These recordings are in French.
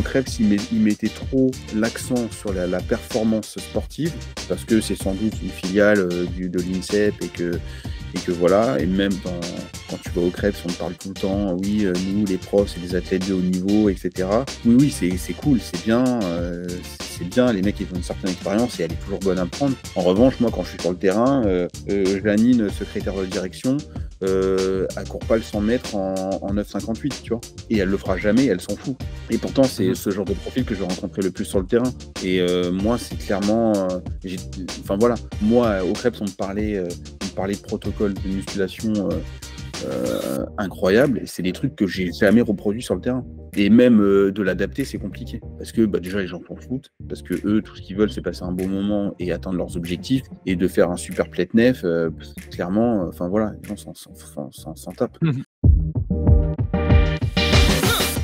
Krebs, il, il, mettait trop l'accent sur la, performance sportive, parce que c'est sans doute une filiale euh, de l'INSEP et que, voilà, et même quand tu vas au Krebs, on te parle tout le temps, oui, euh, nous, les profs, et des athlètes de haut niveau, etc. Oui, oui, c'est cool, c'est bien, euh, c'est bien, les mecs, ils ont une certaine expérience et elle est toujours bonne à prendre. En revanche, moi, quand je suis sur le terrain, euh, Janine, secrétaire de direction, elle euh, elle court pas le 100 mètres en, 9,58, tu vois. Et elle le fera jamais, elle s'en fout. Et pourtant, c'est mhm. ce genre de profil que je rencontrais le plus sur le terrain. Et euh, moi, c'est clairement. Euh, enfin voilà, moi, au Krebs, on me parlait, on me parlait de protocole de musculation euh, incroyable. Et c'est des trucs que j'ai jamais reproduits sur le terrain. Et même euh, de l'adapter, c'est compliqué. Parce que bah, déjà, les gens font foot, Parce que eux, tout ce qu'ils veulent, c'est passer un bon moment et atteindre leurs objectifs. Et de faire un super plate-neuf, euh, clairement, enfin voilà, les gens s'en, tapent. Mhm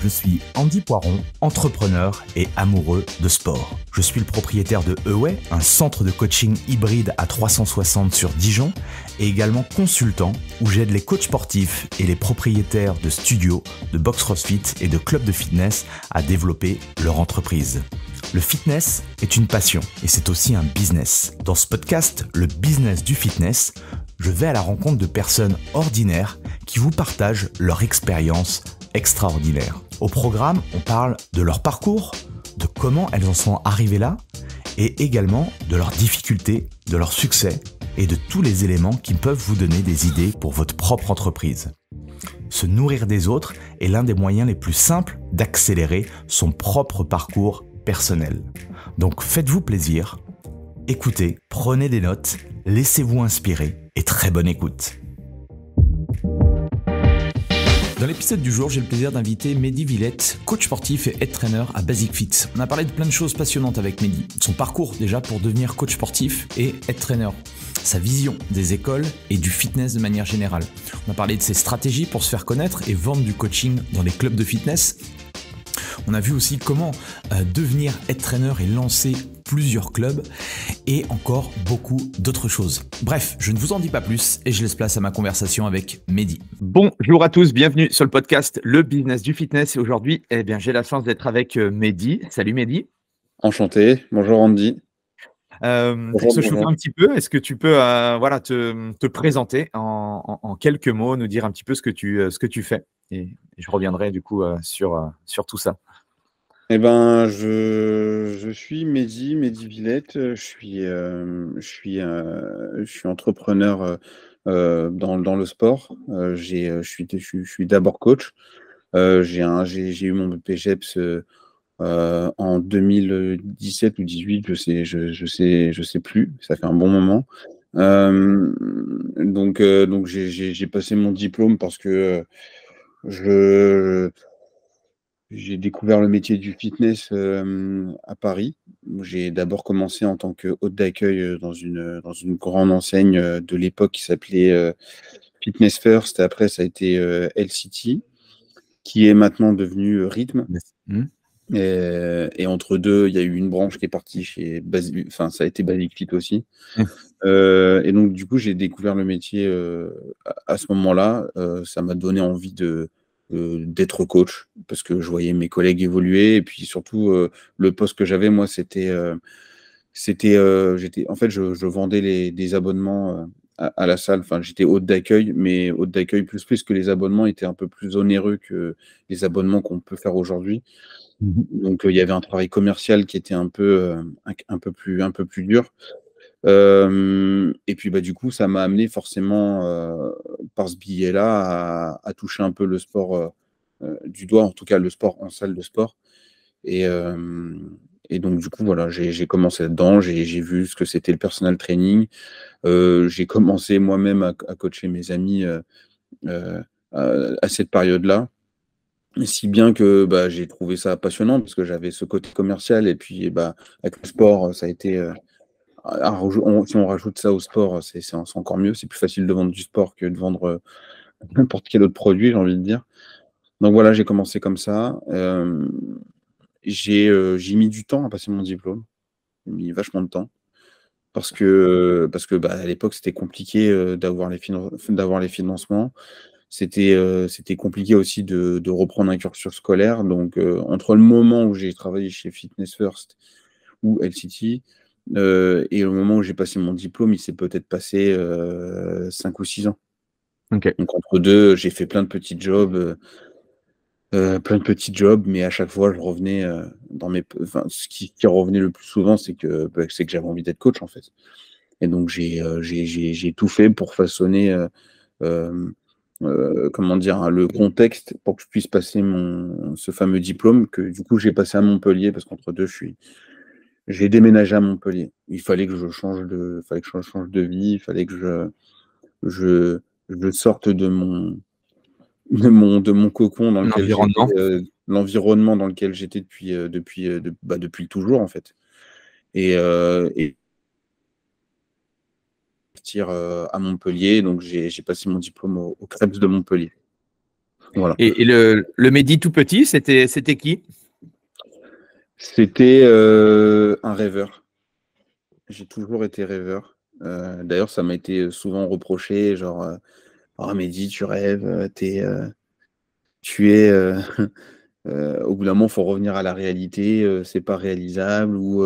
je suis Andy Poiron, entrepreneur et amoureux de sport. Je suis le propriétaire de Eway, un centre de coaching hybride à 360 sur Dijon, et également consultant où j'aide les coachs sportifs et les propriétaires de studios, de box crossfit et de clubs de fitness à développer leur entreprise. Le fitness est une passion et c'est aussi un business. Dans ce podcast, le business du fitness, je vais à la rencontre de personnes ordinaires qui vous partagent leur expérience extraordinaire. Au programme, on parle de leur parcours, de comment elles en sont arrivées là, et également de leurs difficultés, de leurs succès et de tous les éléments qui peuvent vous donner des idées pour votre propre entreprise. Se nourrir des autres est l'un des moyens les plus simples d'accélérer son propre parcours personnel. Donc faites-vous plaisir, écoutez, prenez des notes, laissez-vous inspirer et très bonne écoute. Dans l'épisode du jour, j'ai le plaisir d'inviter Mehdi Villette, coach sportif et head trainer à Basic Fit. On a parlé de plein de choses passionnantes avec Mehdi. Son parcours déjà pour devenir coach sportif et head trainer. Sa vision des écoles et du fitness de manière générale. On a parlé de ses stratégies pour se faire connaître et vendre du coaching dans les clubs de fitness. On a vu aussi comment euh, devenir head trainer et lancer plusieurs clubs et encore beaucoup d'autres choses. Bref, je ne vous en dis pas plus et je laisse place à ma conversation avec Mehdi. Bonjour à tous, bienvenue sur le podcast Le Business du Fitness. Et aujourd'hui, eh bien, j'ai la chance d'être avec euh, Mehdi. Salut Mehdi. Enchanté. Bonjour Andy. pour se chauffer un petit peu, est-ce que tu peux euh, voilà, te, te présenter en, en, quelques mots, nous dire un petit peu ce que tu, euh, ce que tu fais et, je reviendrai du coup sur, sur tout ça. Eh ben, je, suis Mehdi, Mehdi Villette. Je suis, euh, je suis, euh, je suis entrepreneur euh, dans, le sport. je suis, je, suis d'abord coach. j'ai, un, j'ai, eu mon BPGEPS en 2017 ou 2018, je sais, je, sais, je sais plus. Ça fait un bon moment. donc, donc j'ai passé mon diplôme parce que je j'ai découvert le métier du fitness à Paris. J'ai d'abord commencé en tant que hôte d'accueil dans une, dans une grande enseigne de l'époque qui s'appelait Fitness First. Après, ça a été LCT, qui est maintenant devenu Rhythm. Mmh. Et, entre deux, il y a eu une branche qui est partie chez Basi, enfin ça a été Basic Fit aussi. Mmh. et donc du coup, j'ai découvert le métier à, ce moment-là. ça m'a donné envie de euh, d'être coach parce que je voyais mes collègues évoluer et puis surtout euh, le poste que j'avais moi c'était euh, c'était j'étais en fait je, vendais les, des abonnements à, la salle enfin j'étais hôte d'accueil mais hôte d'accueil plus plus que les abonnements étaient un peu plus onéreux que les abonnements qu'on peut faire aujourd'hui mmh donc il y avait un travail commercial qui était un peu un, peu plus un peu plus dur euh, et puis bah, du coup, ça m'a amené forcément euh, par ce billet-là à, toucher un peu le sport euh, du doigt, en tout cas le sport en salle de sport. Et, et donc du coup, voilà, j'ai commencé là-dedans, j'ai vu ce que c'était le personal training. j'ai commencé moi-même à, coacher mes amis à, cette période-là. Si bien que bah, j'ai trouvé ça passionnant parce que j'avais ce côté commercial et puis bah, avec le sport, ça a été si on rajoute ça au sport, c'est encore mieux. C'est plus facile de vendre du sport que de vendre euh, n'importe quel autre produit, j'ai envie de dire. Donc voilà, j'ai commencé comme ça. Euh, j'ai mis du temps à passer mon diplôme. J'ai mis vachement de temps. Parce que, parce que bah, à l'époque, c'était compliqué euh, d'avoir les, d'avoir les, financements. C'était compliqué aussi de, de, reprendre un cursus scolaire. Donc, entre le moment où j'ai travaillé chez Fitness First ou LCT, euh, et au moment où j'ai passé mon diplôme, il s'est peut-être passé 5 euh, ou 6 ans. Donc entre deux, j'ai fait plein de petits jobs, euh, plein de petits jobs, mais à chaque fois, je revenais dans mes. Enfin, ce qui, revenait le plus souvent, c'est que, bah, c'est que j'avais envie d'être coach, en fait. Et donc j'ai, tout fait pour façonner. comment dire, hein, le contexte pour que je puisse passer mon, ce fameux diplôme que du coup j'ai passé à Montpellier parce qu'entre deux je suis, j'ai déménagé à Montpellier. Il fallait que je change de, fallait que je change de vie, il fallait que je, je, sorte de mon, de de mon cocon dans euh, l'environnement, dans lequel j'étais depuis, euh, depuis, euh, bah, depuis toujours en fait. Et, partir à Montpellier, donc j'ai passé mon diplôme au, au de Montpellier. Voilà. Et, le, le Mehdi tout petit, c'était qui c'était euh, un rêveur. J'ai toujours été rêveur. Euh, d'ailleurs, ça m'a été euh, souvent reproché, genre, ah oh, Mehdi, tu rêves, tu es... au bout d'un moment, il faut revenir à la réalité, c'est pas réalisable, ou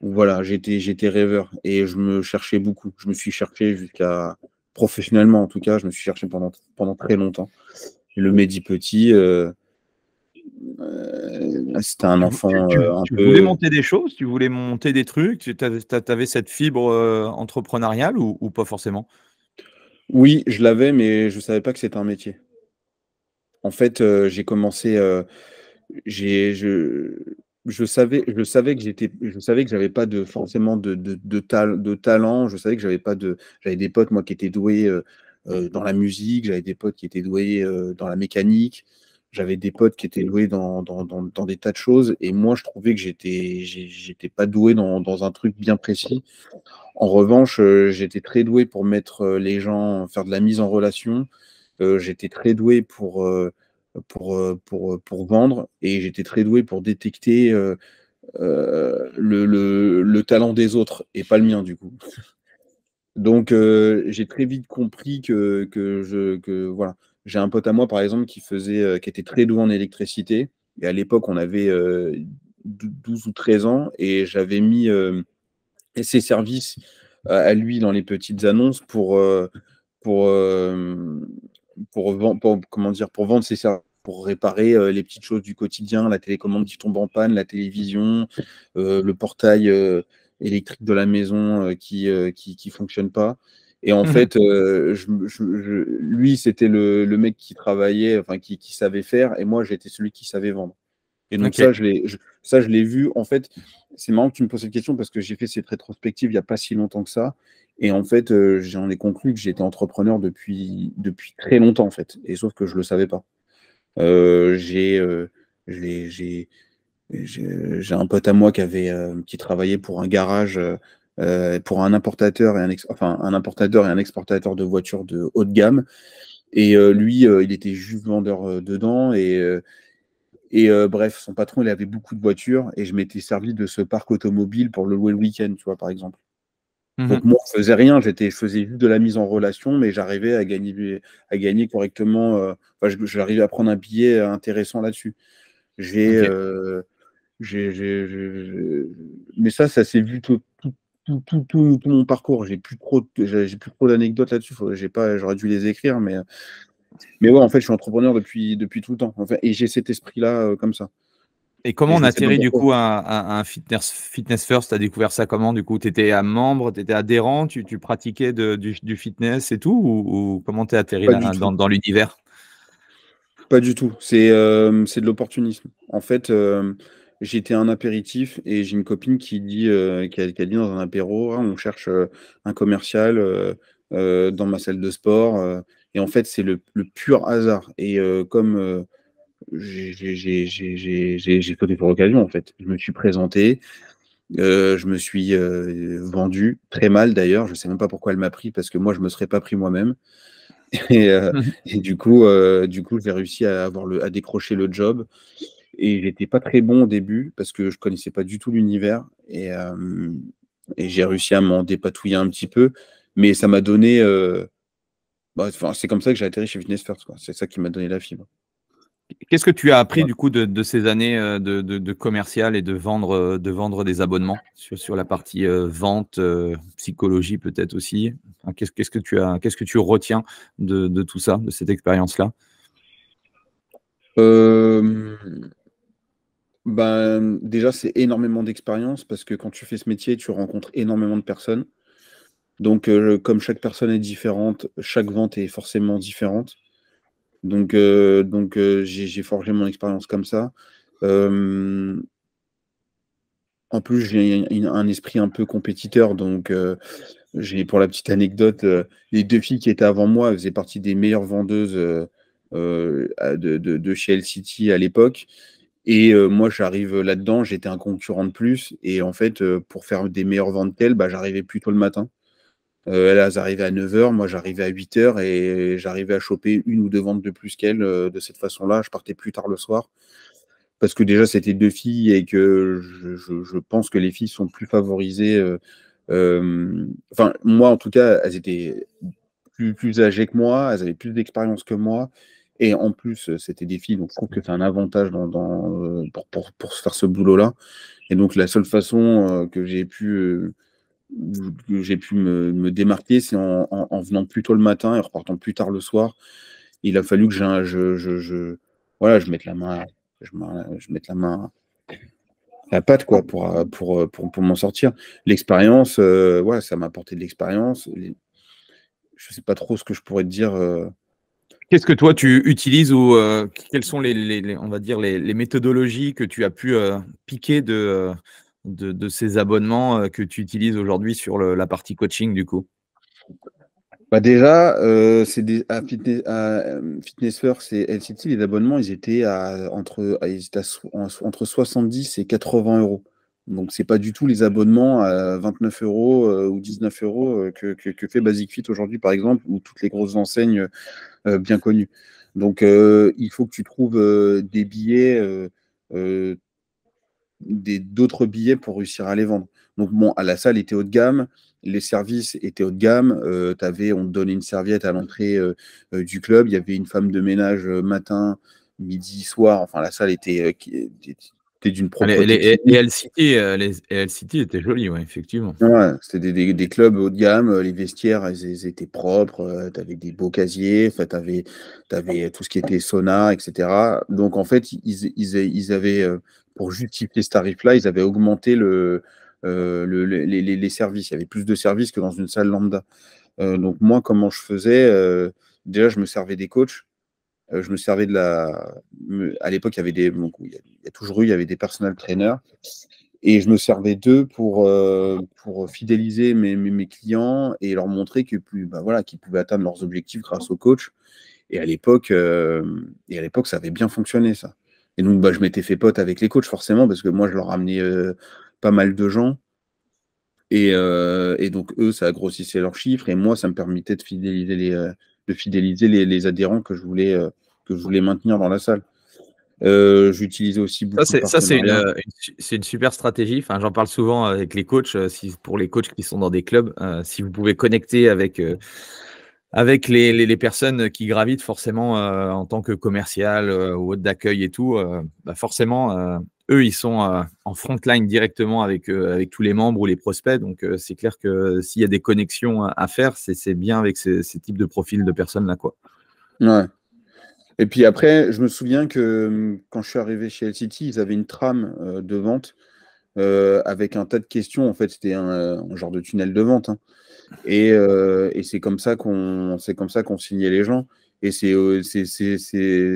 voilà, j'étais rêveur et je me cherchais beaucoup. Je me suis cherché jusqu'à professionnellement en tout cas, je me suis cherché pendant, pendant très longtemps. Le Mehdi Petit, euh, c'était un enfant tu, euh, voulais monter des choses, tu voulais monter des trucs, tu avais, cette fibre euh, entrepreneuriale ou, pas forcément Oui, je l'avais, mais je ne savais pas que c'était un métier. En fait, j'ai commencé. je, savais, je savais que j'étais, je savais que j'avais pas de forcément de, de, talent. Je savais que j'avais pas de, j'avais des potes moi qui étaient doués dans la musique. J'avais des potes qui étaient doués dans la mécanique. J'avais des potes qui étaient doués dans, dans, dans, des tas de choses et moi je trouvais que j'étais j'étais pas doué dans, un truc bien précis. En revanche, euh, j'étais très doué pour mettre euh, les gens, faire de la mise en relation. Euh, j'étais très doué pour pour, pour, pour vendre et j'étais très doué pour détecter le, le, le, talent des autres et pas le mien du coup. Donc j'ai très vite compris que, que je que voilà j'ai un pote à moi, par exemple, qui faisait, euh, qui était très doué en électricité. Et à l'époque, on avait 12 euh, ou 13 ans et j'avais mis euh, ses services à lui dans les petites annonces pour, pour, pour, comment dire, pour vendre ses services pour réparer les petites choses du quotidien, la télécommande qui tombe en panne, la télévision, le portail électrique de la maison qui ne qui, fonctionne pas. Et en mmh fait, euh, je, lui, c'était le, mec qui travaillait, enfin, qui, savait faire, et moi, j'étais celui qui savait vendre. Et donc, ça, je l'ai, ça, je l'ai vu. En fait, c'est marrant que tu me poses cette question parce que j'ai fait cette rétrospective il n'y a pas si longtemps que ça. Et en fait, euh, j'en ai conclu que j'étais entrepreneur depuis, depuis très longtemps, en fait. Et sauf que je ne le savais pas. Euh, j'ai, j'ai, un pote à moi qui, avait, qui travaillait pour un garage euh, pour un importateur et un, enfin, un importateur et un exportateur de voitures de haut de gamme. Et euh, lui, euh, il était juste vendeur dedans. Et, et bref, son patron, il avait beaucoup de voitures. Et je m'étais servi de ce parc automobile pour le louer le week-end, tu vois, par exemple. Mmh Donc moi, je faisais rien, j'étais, je faisais juste de la mise en relation, mais j'arrivais à gagner, à gagner correctement. j'arrivais à prendre un billet intéressant là-dessus. J'ai, mais ça, ça s'est vu tout, tout, mon parcours. J'ai plus trop, j'ai plus trop d'anecdotes là-dessus. J'ai pas, j'aurais dû les écrire, mais mais ouais, en fait, je suis entrepreneur depuis depuis tout le temps. En et j'ai cet esprit-là euh, comme ça. Et comment on atterrit du coup à, un fitness, fitness First Tu as découvert ça comment Du coup, tu étais un membre, tu étais adhérent, tu, pratiquais du, fitness et tout Ou, comment tu es atterri dans, l'univers Pas du tout. C'est euh, c'est de l'opportunisme. En fait, euh, j'étais un apéritif et j'ai une copine qui dit, euh, a, dit dans un apéro, ah, on cherche euh, un commercial euh, dans ma salle de sport. et en fait, c'est le, pur hasard. Et comme j'ai sauté pour l'occasion, en fait, je me suis présenté. je me suis vendu très mal d'ailleurs. Je sais même pas pourquoi elle m'a pris parce que moi je me serais pas pris moi-même. Mmh et, du coup, du coup, j'ai réussi à avoir le, à décrocher le job et j'étais pas très bon au début parce que je connaissais pas du tout l'univers et, j'ai réussi à m'en dépatouiller un petit peu, mais ça m'a donné. Bah, c'est comme ça que j'ai atterri chez Fitness First. C'est ça qui m'a donné la fibre. Qu'est-ce que tu as appris du coup de, ces années de, commercial et de vendre, de vendre des abonnements sur, la partie vente, psychologie peut-être aussi qu'est-ce, qu'est-ce, que tu as, qu'est-ce que tu retiens de, tout ça, de cette expérience-là ben, Déjà, c'est énormément d'expérience parce que quand tu fais ce métier, tu rencontres énormément de personnes. Donc, euh, comme chaque personne est différente, chaque vente est forcément différente. Donc, euh, euh, j'ai forgé mon expérience comme ça. en plus, j'ai un esprit un peu compétiteur. Donc, j'ai pour la petite anecdote, les deux filles qui étaient avant moi faisaient partie des meilleures vendeuses de, chez City à l'époque. Et euh, moi, j'arrive là-dedans, j'étais un concurrent de plus. Et en fait, euh, pour faire des meilleures ventes qu'elle, bah, j'arrivais plus tôt le matin. Euh, elles arrivaient à 9h, moi j'arrivais à 8h et j'arrivais à choper une ou deux ventes de plus qu'elle. de cette façon-là. Je partais plus tard le soir. Parce que déjà, c'était deux filles et que je, pense que les filles sont plus favorisées. Enfin, moi en tout cas, elles étaient plus âgées que moi, elles avaient plus d'expérience que moi. Et en plus, euh, c'était des filles, donc je trouve que c'est un avantage dans, euh, pour, pour, faire ce boulot-là. Et donc, la seule façon euh, que j'ai pu, j'ai pu me, me démarquer, c'est en, venant plus tôt le matin et en repartant plus tard le soir. Il a fallu que je, je, je, voilà, je mette la main, je, je la main à la patte quoi, pour, pour, pour, pour m'en sortir. L'expérience, ça m'a apporté de l'expérience. Je ne sais pas trop ce que je pourrais te dire. Qu'est-ce que toi tu utilises ou euh, quelles sont les, on va dire les, méthodologies que tu as pu euh, piquer euh, de, de, ces abonnements que tu utilises aujourd'hui sur la partie coaching du coup bah déjà, c'est à Fitness, First et LCT, les abonnements, ils étaient entre, étaient entre 70 et 80 euros. Donc, ce n'est pas du tout les abonnements à 29 euros euh, ou 19 euros euh, que, fait Basic Fit aujourd'hui, par exemple, ou toutes les grosses enseignes euh, bien connues. Donc, il faut que tu trouves des billets, d'autres billets pour réussir à les vendre. Donc, bon, la salle était haut de gamme, les services étaient haut de gamme. avais, on te donnait une serviette à l'entrée du club. Il y avait une femme de ménage matin, midi, soir. Enfin, la salle était, d'une ah, Les, les, LCT, euh, étaient jolis, effectivement. c'était des, clubs haut de gamme, euh, les vestiaires, étaient propres, euh, tu avais des beaux casiers, tu avais tout ce qui était sauna, etc. Donc en fait, ils, avaient, pour justifier ce tarif-là, ils avaient augmenté le, les, services. Il y avait plus de services que dans une salle lambda. donc moi, comment je faisais Déjà, je me servais des coachs. Euh, je me servais de la. À l'époque, il y avait des. il, y a, toujours eu, il y avait des personnels trainers. Et je me servais d'eux pour, euh, pour fidéliser mes, clients et leur montrer qu'ils bah, voilà, pouvaient atteindre leurs objectifs grâce au coach. Euh, et à l'époque, ça avait bien fonctionné, ça. Et donc, bah, je m'étais fait pote avec les coachs, forcément, parce que moi, je leur ramenais pas mal de gens. Et, et, donc, eux, ça grossissait leurs chiffres. Et moi, ça me permettait de fidéliser les de fidéliser les, adhérents que je voulais, euh, que je voulais maintenir dans la salle. Euh, J'utilisais aussi beaucoup Ça, c'est une, super stratégie. Enfin, J'en parle souvent euh, avec les coachs. pour les coachs qui sont dans des clubs, si vous pouvez connecter avec avec les, personnes qui gravitent forcément en tant que commercial ou hôte d'accueil et tout, bah, forcément, eux, ils sont euh, en front line directement avec, euh, avec tous les membres ou les prospects. Donc, euh, c'est clair que s'il y a des connexions à, faire, c'est bien avec ces, types de profils de personnes-là. Ouais. Et puis après, je me souviens que hum, quand je suis arrivé chez LCT, ils avaient une trame de vente avec un tas de questions. En fait, c'était un, genre de tunnel de vente. Hein. Et, c'est comme ça qu'on signait les gens. Et euh, c'est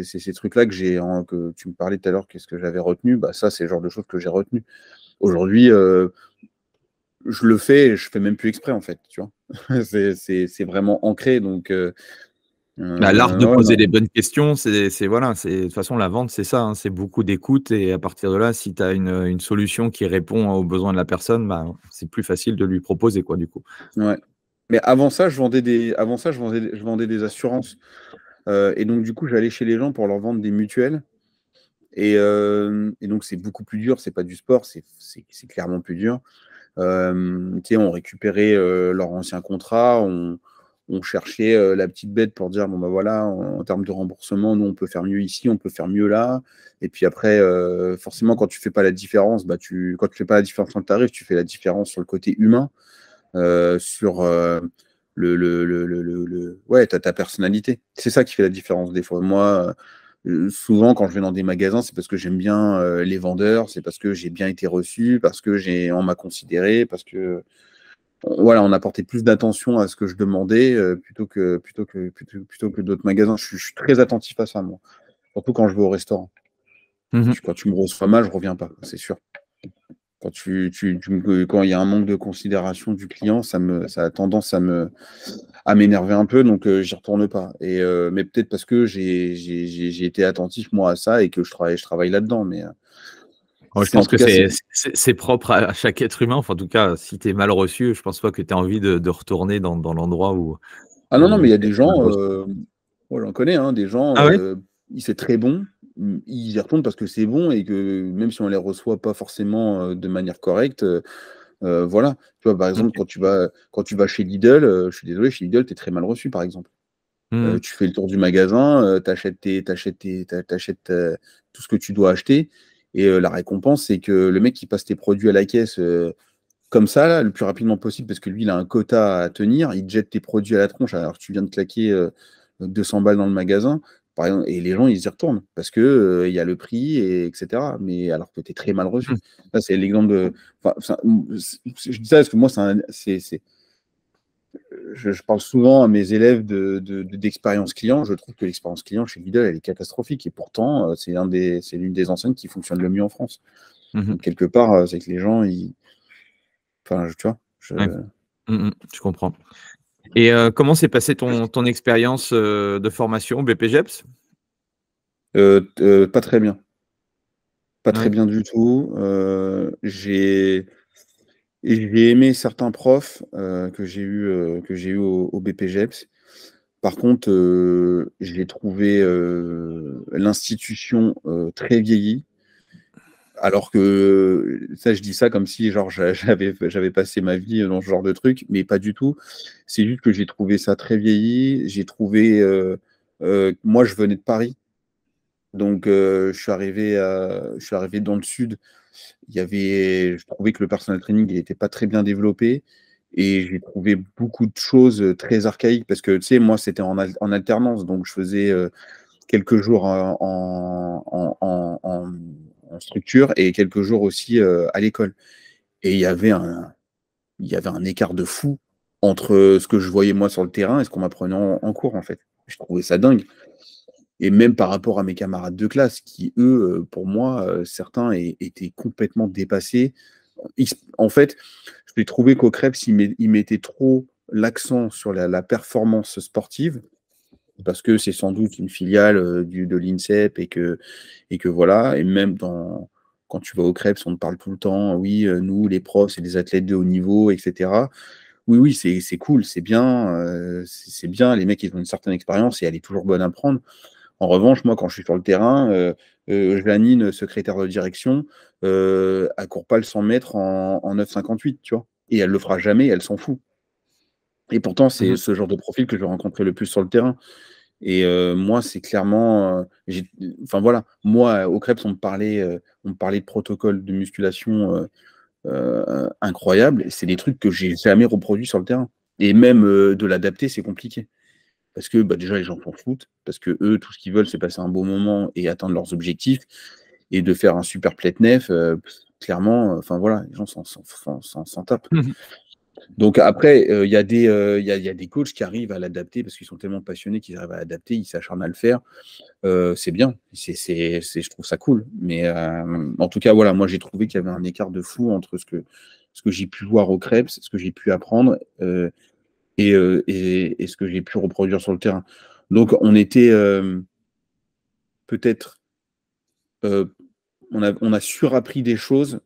ces trucs-là que j'ai, que tu me parlais tout à l'heure, qu'est-ce que j'avais retenu bah, Ça, c'est le genre de choses que j'ai retenu. Aujourd'hui, euh, je le fais et je fais même plus exprès, en fait. c'est vraiment ancré. Donc, euh, bah, L'art de poser les bonnes questions, c'est voilà, de toute façon la vente, c'est ça, hein, c'est beaucoup d'écoute et à partir de là, si tu as une, solution qui répond aux besoins de la personne, bah, c'est plus facile de lui proposer quoi du coup. Ouais, mais avant ça, je vendais des, avant ça, je je vendais des assurances. Euh, et donc, du coup, j'allais chez les gens pour leur vendre des mutuelles. Et, euh, donc, c'est beaucoup plus dur. C'est pas du sport, c'est clairement plus dur. Euh, on récupérait leur ancien contrat, on, cherchait la petite bête pour dire bon, bah voilà, en, termes de remboursement, nous, on peut faire mieux ici, on peut faire mieux là. Et puis après, forcément, quand tu fais pas la différence, bah, tu, quand tu fais pas la différence tarif, tu fais la différence sur le côté humain. Euh, sur euh, le, le, le, le, ouais, ta, ta personnalité. C'est ça qui fait la différence des fois. Moi, euh, souvent quand je vais dans des magasins, c'est parce que j'aime bien les vendeurs, c'est parce que j'ai bien été reçu, parce que j'ai on m'a considéré, parce que voilà, on porté plus d'attention à ce que je demandais plutôt que plutôt que plutôt, que d'autres magasins. Je suis, très attentif à ça moi, surtout quand je vais au restaurant. Mmh quand tu me reçois mal, je reviens pas, c'est sûr quand tu, quand il y a un manque de considération du client, ça me a tendance à me à m'énerver un peu, donc euh, j'y retourne pas. Et euh, mais peut-être parce que j'ai été attentif moi à ça et que je travaille je travaille là-dedans, mais. Euh, je pense que c'est propre à chaque être humain. Enfin, en tout cas, si tu es mal reçu, je pense pas que tu as envie de, retourner dans, l'endroit où. Ah non, non, mais il y a hein, des gens, j'en connais, des gens, c'est très bon, ils y répondent parce que c'est bon et que même si on les reçoit pas forcément euh, de manière correcte, euh, euh, voilà. Tu vois, par exemple, quand, tu vas, quand tu vas chez Lidl, je suis désolé, chez Lidl, tu es très mal reçu, par exemple. Hmm. tu fais le tour du magasin, tu achètes, t'achètes, tout ce que tu dois acheter. Et la récompense, c'est que le mec qui passe tes produits à la caisse comme ça, le plus rapidement possible, parce que lui, il a un quota à tenir, il jette tes produits à la tronche alors que tu viens de claquer 200 balles dans le magasin et les gens, ils y retournent parce que euh, il y a le prix, et, etc. Mais alors que tu es très mal reçu. Mmh. c'est l'exemple de. je dis ça parce que moi, c'est je, je, parle souvent à mes élèves d'expérience de, client. Je trouve que l'expérience client chez Lidl, elle est catastrophique. Et pourtant, euh, c'est l'une des, enseignes qui fonctionne le mieux en France. Mmh quelque part, euh, c'est que les gens, ils. Enfin, tu vois. Je... Mmh je comprends. Et euh, comment s'est passée ton, expérience euh, de formation BPGEPS euh, Pas très bien. Pas très bien du tout. j'ai aimé certains profs que j'ai eu, eu au, au, BPGEPS. Par contre, j'ai trouvé l'institution très vieillie alors que ça, je dis ça comme si genre j'avais j'avais passé ma vie dans ce genre de truc, mais pas du tout. C'est juste que j'ai trouvé ça très vieilli. J'ai trouvé, euh, euh, moi, je venais de Paris, donc euh, je suis arrivé, je suis arrivé dans le sud. Il y avait, je trouvais que le personal training n'était pas très bien développé et j'ai trouvé beaucoup de choses très archaïques parce que tu sais, moi, c'était en, alternance, donc je faisais quelques jours en structure et quelques jours aussi euh, à l'école. Et il y avait un, il y avait un écart de fou entre euh, ce que je voyais moi sur le terrain et ce qu'on m'apprenait en, cours, en fait. Je trouvais ça dingue. Et même par rapport à mes camarades de classe, qui, eux, euh, pour moi, certains étaient complètement dépassés. En fait, je trouvais trouvé qu'au Krebs, ils mettaient trop l'accent sur la, performance sportive parce que c'est sans doute une filiale euh, du, de l'INSEP et que, et que voilà, et même quand tu vas au Krebs, on te parle tout le temps, euh, oui, euh, nous, les profs, et des athlètes de haut niveau, etc. Oui, oui, c'est cool, c'est bien, c'est bien, les mecs, ils ont une certaine expérience et elle est toujours bonne à prendre. En revanche, moi, quand je suis sur le terrain, euh, Janine, secrétaire de direction, euh, elle court pas le 100 mètres en, en 9,58, tu vois. Et elle ne le fera jamais, elle s'en fout. Et pourtant, c'est mmh ce genre de profil que je rencontrais le plus sur le terrain. Et euh, moi, c'est clairement. Euh, enfin voilà, moi, au Krebs, on me parlait, euh, on parlait de protocoles de musculation incroyables. C'est des trucs que j'ai jamais reproduits sur le terrain. Et même de l'adapter, c'est compliqué. Parce que bah, déjà, les gens s'en foutent. Parce que eux, tout ce qu'ils veulent, c'est passer un bon moment et atteindre leurs objectifs. Et de faire un super plate nef, clairement, enfin voilà, les gens s'en tapent. Mmh donc après, euh, euh, il y, a, des coachs qui arrivent à l'adapter parce qu'ils sont tellement passionnés qu'ils arrivent à l'adapter, ils s'acharnent à le faire. Euh, c'est bien, je trouve ça cool. Mais en tout cas, voilà, moi j'ai trouvé qu'il y avait un écart de fou entre ce que, ce que j'ai pu voir au Krebs, ce que j'ai pu apprendre et, ce que j'ai pu reproduire sur le terrain. Donc on était peut-être, on, a, on a surappris des choses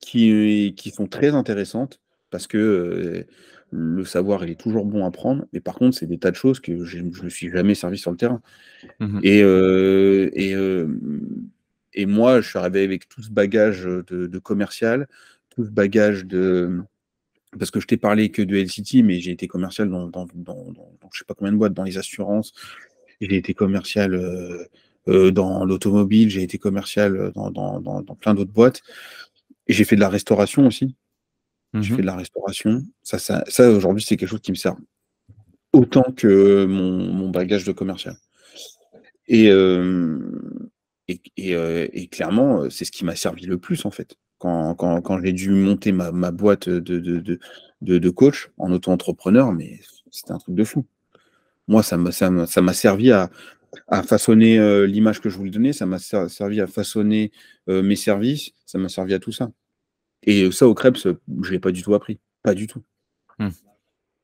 qui, qui sont très intéressantes parce que le savoir, il est toujours bon à prendre. Mais par contre, c'est des tas de choses que je ne suis jamais servi sur le terrain. Mmh et, moi, je suis arrivé avec tout ce bagage de, commercial, tout ce bagage de. Mmh, parce que je t'ai parlé que de LCT, mais j'ai été commercial dans, dans je ne sais pas combien de boîtes, dans les assurances. J'ai été commercial dans l'automobile, j'ai été commercial dans, plein d'autres boîtes. Et j'ai fait de la restauration aussi. Je mmh fais de la restauration. Ça, ça, aujourd'hui, c'est quelque chose qui me sert autant que mon, bagage de commercial. Et, euh, et, clairement, c'est ce qui m'a servi le plus, en fait. Quand, j'ai dû monter ma, boîte de, de, coach en auto-entrepreneur, mais c'était un truc de fou. Moi, ça m'a ça servi à, façonner euh, l'image que je voulais donner, ça m'a servi à façonner euh, mes services, ça m'a servi à tout ça. Et ça, au Krebs, je l'ai pas du tout appris. Pas du tout. Hmm.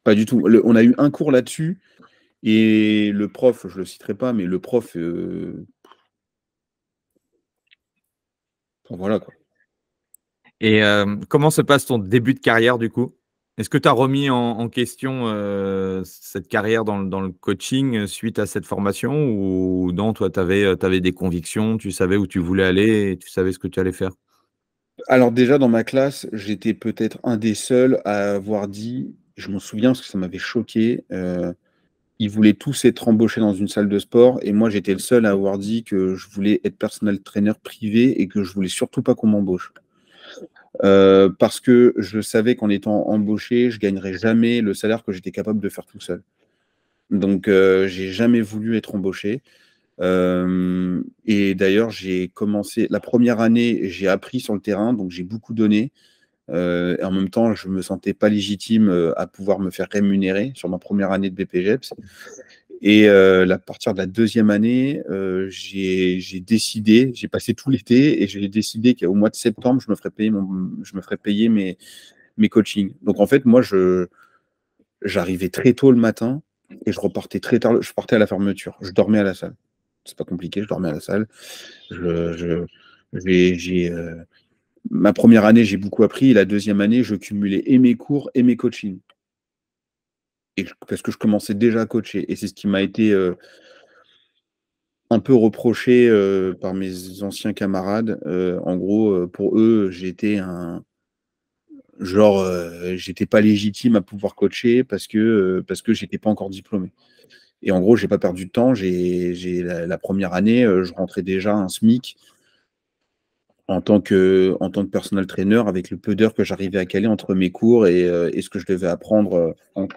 Pas du tout. on a eu un cours là-dessus. Et le prof, je ne le citerai pas, mais le prof. Euh, voilà quoi. Et euh, comment se passe ton début de carrière du coup Est-ce que tu as remis en, question euh, cette carrière dans, le coaching suite à cette formation ou non, toi, tu avais, avais, des convictions, tu savais où tu voulais aller et tu savais ce que tu allais faire alors déjà, dans ma classe, j'étais peut-être un des seuls à avoir dit, je m'en souviens parce que ça m'avait choqué, euh, ils voulaient tous être embauchés dans une salle de sport et moi, j'étais le seul à avoir dit que je voulais être personnel trainer privé et que je voulais surtout pas qu'on m'embauche. Euh, parce que je savais qu'en étant embauché, je gagnerais jamais le salaire que j'étais capable de faire tout seul. Donc, euh, j'ai jamais voulu être embauché. Euh, et d'ailleurs, j'ai commencé la première année, j'ai appris sur le terrain, donc j'ai beaucoup donné. Euh, et en même temps, je ne me sentais pas légitime euh, à pouvoir me faire rémunérer sur ma première année de BPGEPS. Et à partir de la deuxième année, j'ai décidé, j'ai passé tout l'été et j'ai décidé qu'au mois de septembre, je me ferais payer, mon, je me ferais payer mes, mes coachings. Donc en fait, moi, j'arrivais très tôt le matin et je repartais très tard. Je partais à la fermeture. Je dormais à la salle c'est pas compliqué, je dormais à la salle. j'ai, euh, ma première année, j'ai beaucoup appris. la deuxième année, je cumulais et mes cours et mes coachings. Et parce que je commençais déjà à coacher. Et c'est ce qui m'a été euh, un peu reproché euh, par mes anciens camarades. en gros, pour eux, j'étais un, genre j'étais pas légitime à pouvoir coacher parce que je parce que j'étais pas encore diplômé. Et en gros, j'ai pas perdu de temps. J'ai la, première année, euh, je rentrais déjà un SMIC en tant que en tant que personal trainer avec le peu d'heures que j'arrivais à caler entre mes cours et, euh, ce que je devais apprendre euh,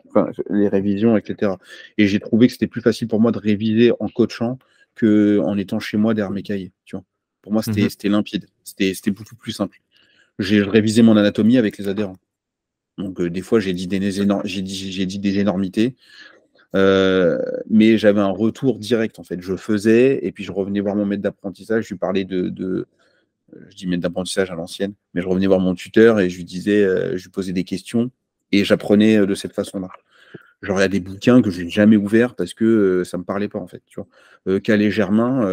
les révisions etc et j'ai trouvé que c'était plus facile pour moi de réviser en coachant que en étant chez moi derrière mes cahiers tu vois pour moi c'était mhm. limpide c'était beaucoup plus simple j'ai révisé mon anatomie avec les adhérents donc des fois j'ai dit des j'ai dit des énormités euh, mais j'avais un retour direct en fait. Je faisais et puis je revenais voir mon maître d'apprentissage. Je lui parlais de, je dis maître d'apprentissage à l'ancienne, mais je revenais voir mon tuteur et je lui disais, euh, je lui posais des questions et j'apprenais euh, de cette façon-là. Genre, il y a des bouquins que je n'ai jamais ouverts parce que ça ne me parlait pas, en fait. Tu vois. Calais Germain,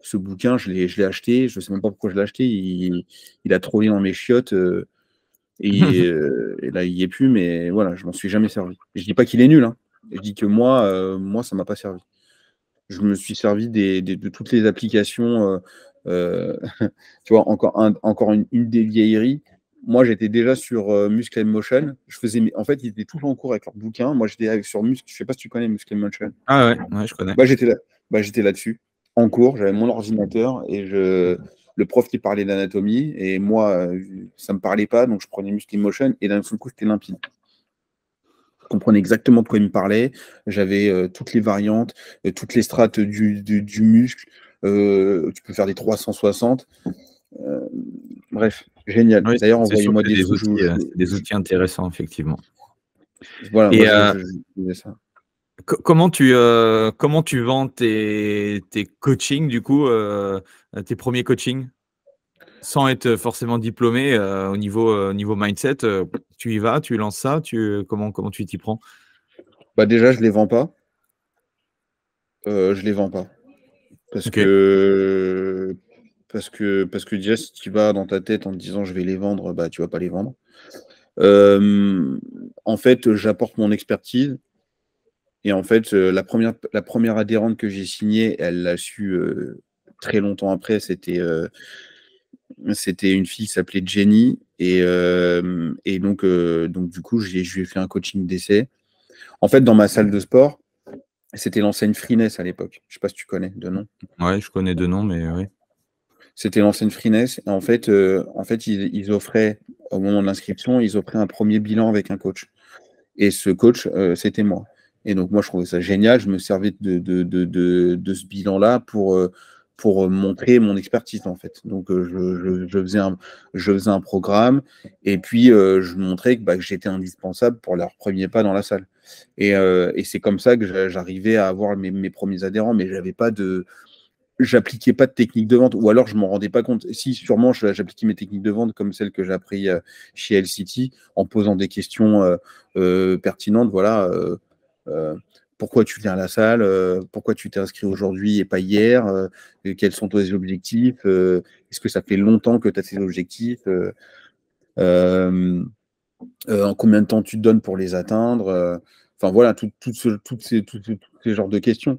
ce bouquin, je l'ai, je l'ai acheté, je ne sais même pas pourquoi je l'ai acheté, il, il, a trollé dans mes chiottes. et, là, il n'y est plus, mais voilà, je m'en suis jamais servi. Je ne dis pas qu'il est nul, hein, je dis que moi, euh, moi ça ne m'a pas servi. Je me suis servi de toutes les applications. Euh, euh, tu vois, encore, encore une, des vieilleries. Moi, j'étais déjà sur Muscle Motion. Je faisais En fait, ils étaient toujours en cours avec leur bouquin. Moi, j'étais sur Muscle. Je ne sais pas si tu connais Muscle Motion. Ah ouais, ouais je connais. Bah, j'étais là, bah, j'étais là-dessus, en cours. J'avais mon ordinateur et je le prof qui parlait d'anatomie et moi ça me parlait pas donc je prenais muscle motion et d'un seul coup c'était limpide comprenais exactement de quoi il me parlait. J'avais euh, toutes les variantes, euh, toutes les strates du, du, muscle. Euh, tu peux faire des 360. bref, génial. D'ailleurs, envoyez-moi des, outils, des outils intéressants, effectivement. Voilà, Comment tu, comment tu vends tes, tes coachings, du coup, tes premiers coachings sans être forcément diplômé euh, au niveau, euh, niveau mindset, euh, tu y vas, tu lances ça, tu, comment, comment tu t'y prends bah Déjà, je ne les vends pas. je les vends pas. Parce que. Parce que, parce que déjà, si tu vas dans ta tête en te disant je vais les vendre, bah, tu ne vas pas les vendre. en fait, j'apporte mon expertise. Et en fait, la première, la première adhérente que j'ai signée, elle l'a su très longtemps après, c'était c'était une fille qui s'appelait Jenny. Et, euh, et donc, euh, donc, du coup, je lui ai fait un coaching d'essai. En fait, dans ma salle de sport, c'était l'enseigne Freeness à l'époque. Je ne sais pas si tu connais de nom. Ouais, je connais de nom, mais euh, oui. C'était l'enseigne Freeness. en fait, en fait ils, ils, offraient, au moment de l'inscription, ils offraient un premier bilan avec un coach. Et ce coach, c'était moi. Et donc, moi, je trouvais ça génial. Je me servais de, de, de ce bilan-là pour pour euh, montrer mon expertise en fait. Donc euh, je, faisais un, programme et puis euh, je montrais bah, que, j'étais indispensable pour leur premier pas dans la salle. Et, c'est comme ça que j'arrivais à avoir mes, premiers adhérents, mais j'avais pas de j'appliquais pas de technique de vente ou alors je m'en rendais pas compte si sûrement j'appliquais mes techniques de vente comme celles que j'ai appris chez City en posant des questions pertinentes voilà pourquoi tu viens à la salle, euh, pourquoi tu t'es inscrit aujourd'hui et pas hier, euh, quels sont tes objectifs, euh, est-ce que ça fait longtemps que tu as ces objectifs, en combien de temps tu te donnes pour les atteindre, enfin voilà, tout, toutes ces, ces genres de questions.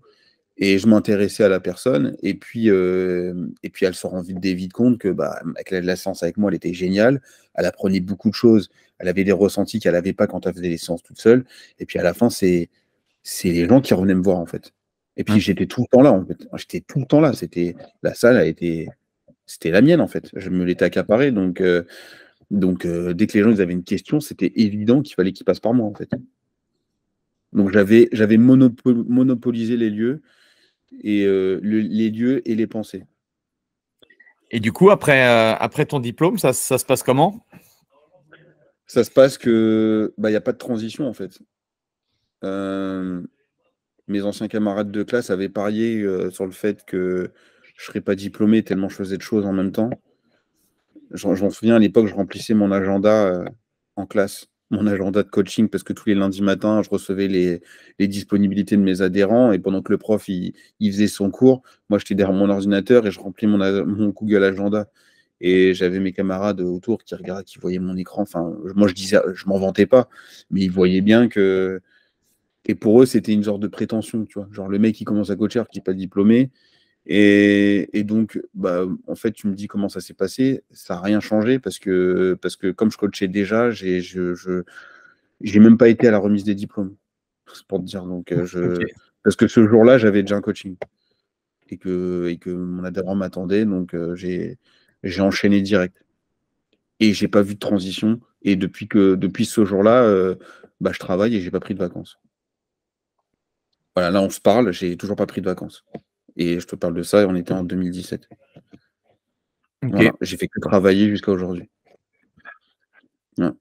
Et je m'intéressais à la personne, et puis, et puis elle se rend vite compte que bah, la séance avec moi, elle était géniale, elle apprenait beaucoup de choses, elle avait des ressentis qu'elle n'avait pas quand elle faisait les séances toute seule, et puis à la fin, c'est c'est les gens qui revenaient me voir en fait. Et puis mmh. j'étais tout le temps là en fait. J'étais tout le temps là. C'était la salle a été, c'était la mienne en fait. Je me l'étais accaparé. donc euh, donc euh, dès que les gens avaient une question, c'était évident qu'il fallait qu'ils passent par moi en fait. Donc j'avais j'avais monopolisé les lieux et euh, les lieux et les pensées. Et du coup après après ton diplôme, ça, ça se passe comment ça se passe que bah, il n'y a pas de transition en fait. Euh, mes anciens camarades de classe avaient parié euh, sur le fait que je ne serais pas diplômé tellement je faisais de choses en même temps. Je souviens, à l'époque, je remplissais mon agenda euh, en classe, mon agenda de coaching, parce que tous les lundis matins, je recevais les, disponibilités de mes adhérents. Et pendant que le prof, il, faisait son cours, moi, j'étais derrière mon ordinateur et je remplis mon, Google Agenda. Et j'avais mes camarades autour qui regardaient, qui voyaient mon écran. Enfin, moi, je disais, je m'en vantais pas, mais ils voyaient bien que et pour eux, c'était une sorte de prétention, tu vois. Genre le mec qui commence à coacher, qui n'est pas diplômé. Et, donc, bah, en fait, tu me dis comment ça s'est passé. Ça n'a rien changé parce que, parce que comme je coachais déjà, j'ai, je, n'ai j'ai même pas été à la remise des diplômes. C'est pour te dire. Donc, euh, Parce que ce jour-là, j'avais déjà un coaching. Et que, et que mon adhérent m'attendait. Donc, euh, j'ai, j'ai enchaîné direct. Et j'ai pas vu de transition. Et depuis, que, depuis ce jour-là, euh, bah, je travaille et j'ai pas pris de vacances. Voilà, là on se parle, j'ai toujours pas pris de vacances. Et je te parle de ça, et on était en 2017. j'ai fait que travailler jusqu'à aujourd'hui. Euh,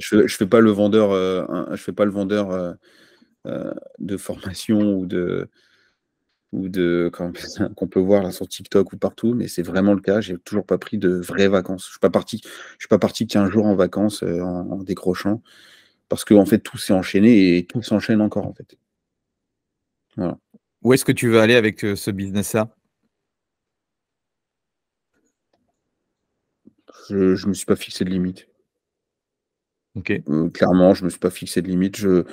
je, je, fais pas le vendeur, euh, je fais pas le vendeur euh, de formation ou de ou de qu'on peut voir là sur TikTok ou partout, mais c'est vraiment le cas. J'ai toujours pas pris de vraies vacances. Je suis pas parti, je suis pas parti qu'un jour en vacances en, décrochant, parce que fait tout s'est enchaîné et tout s'enchaîne encore en fait. Où est-ce que tu veux aller avec euh, ce business-là Je ne me suis pas fixé de limite. Euh, clairement, je ne me suis pas fixé de limite. Je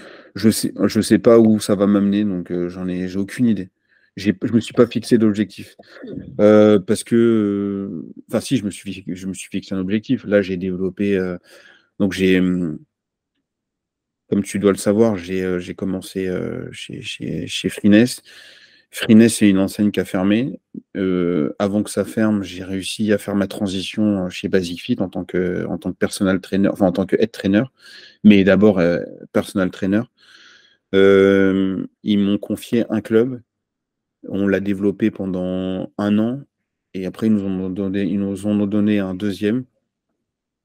ne sais, je sais, pas où ça va m'amener, donc euh, j'en ai, j'ai aucune idée. je ne me suis pas fixé d'objectif. parce que, enfin si, je me, suis, je me suis fixé un objectif. Là, j'ai développé, donc j'ai, hum, comme tu dois le savoir, j'ai euh, commencé euh, chez, chez, chez c'est est une enseigne qui a fermé. Euh, avant que ça ferme, j'ai réussi à faire ma transition chez Basic en tant que, en tant que personal trainer, enfin en tant que head trainer, mais d'abord personal trainer. ils m'ont confié un club. On l'a développé pendant un an et après ils nous ont donné, ils nous ont donné un deuxième.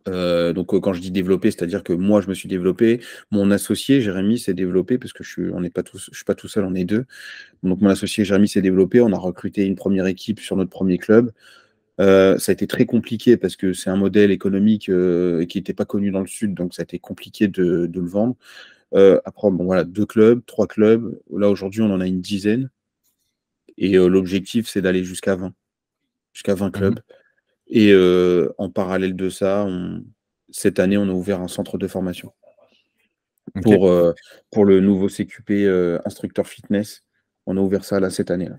Euh, donc euh, quand je dis développer, c'est-à-dire que moi je me suis développé, mon associé Jérémy s'est développé parce que je suis, pas suis pas tout seul, on est deux. Donc mon associé Jérémy s'est développé, on a recruté une première équipe sur notre premier club. Euh, ça a été très compliqué parce que c'est un modèle économique qui n'était pas connu dans le sud, donc ça a été compliqué de, le vendre. après, bon voilà, deux clubs, trois clubs. Là aujourd'hui, on en a une dizaine, et l'objectif c'est d'aller jusqu'à 20, jusqu'à 20 mmh. clubs. Et euh, en parallèle de ça, cette année, on a ouvert un centre de formation pour, euh, pour le nouveau CQP euh, instructeur fitness. On a ouvert ça là cette année. -là.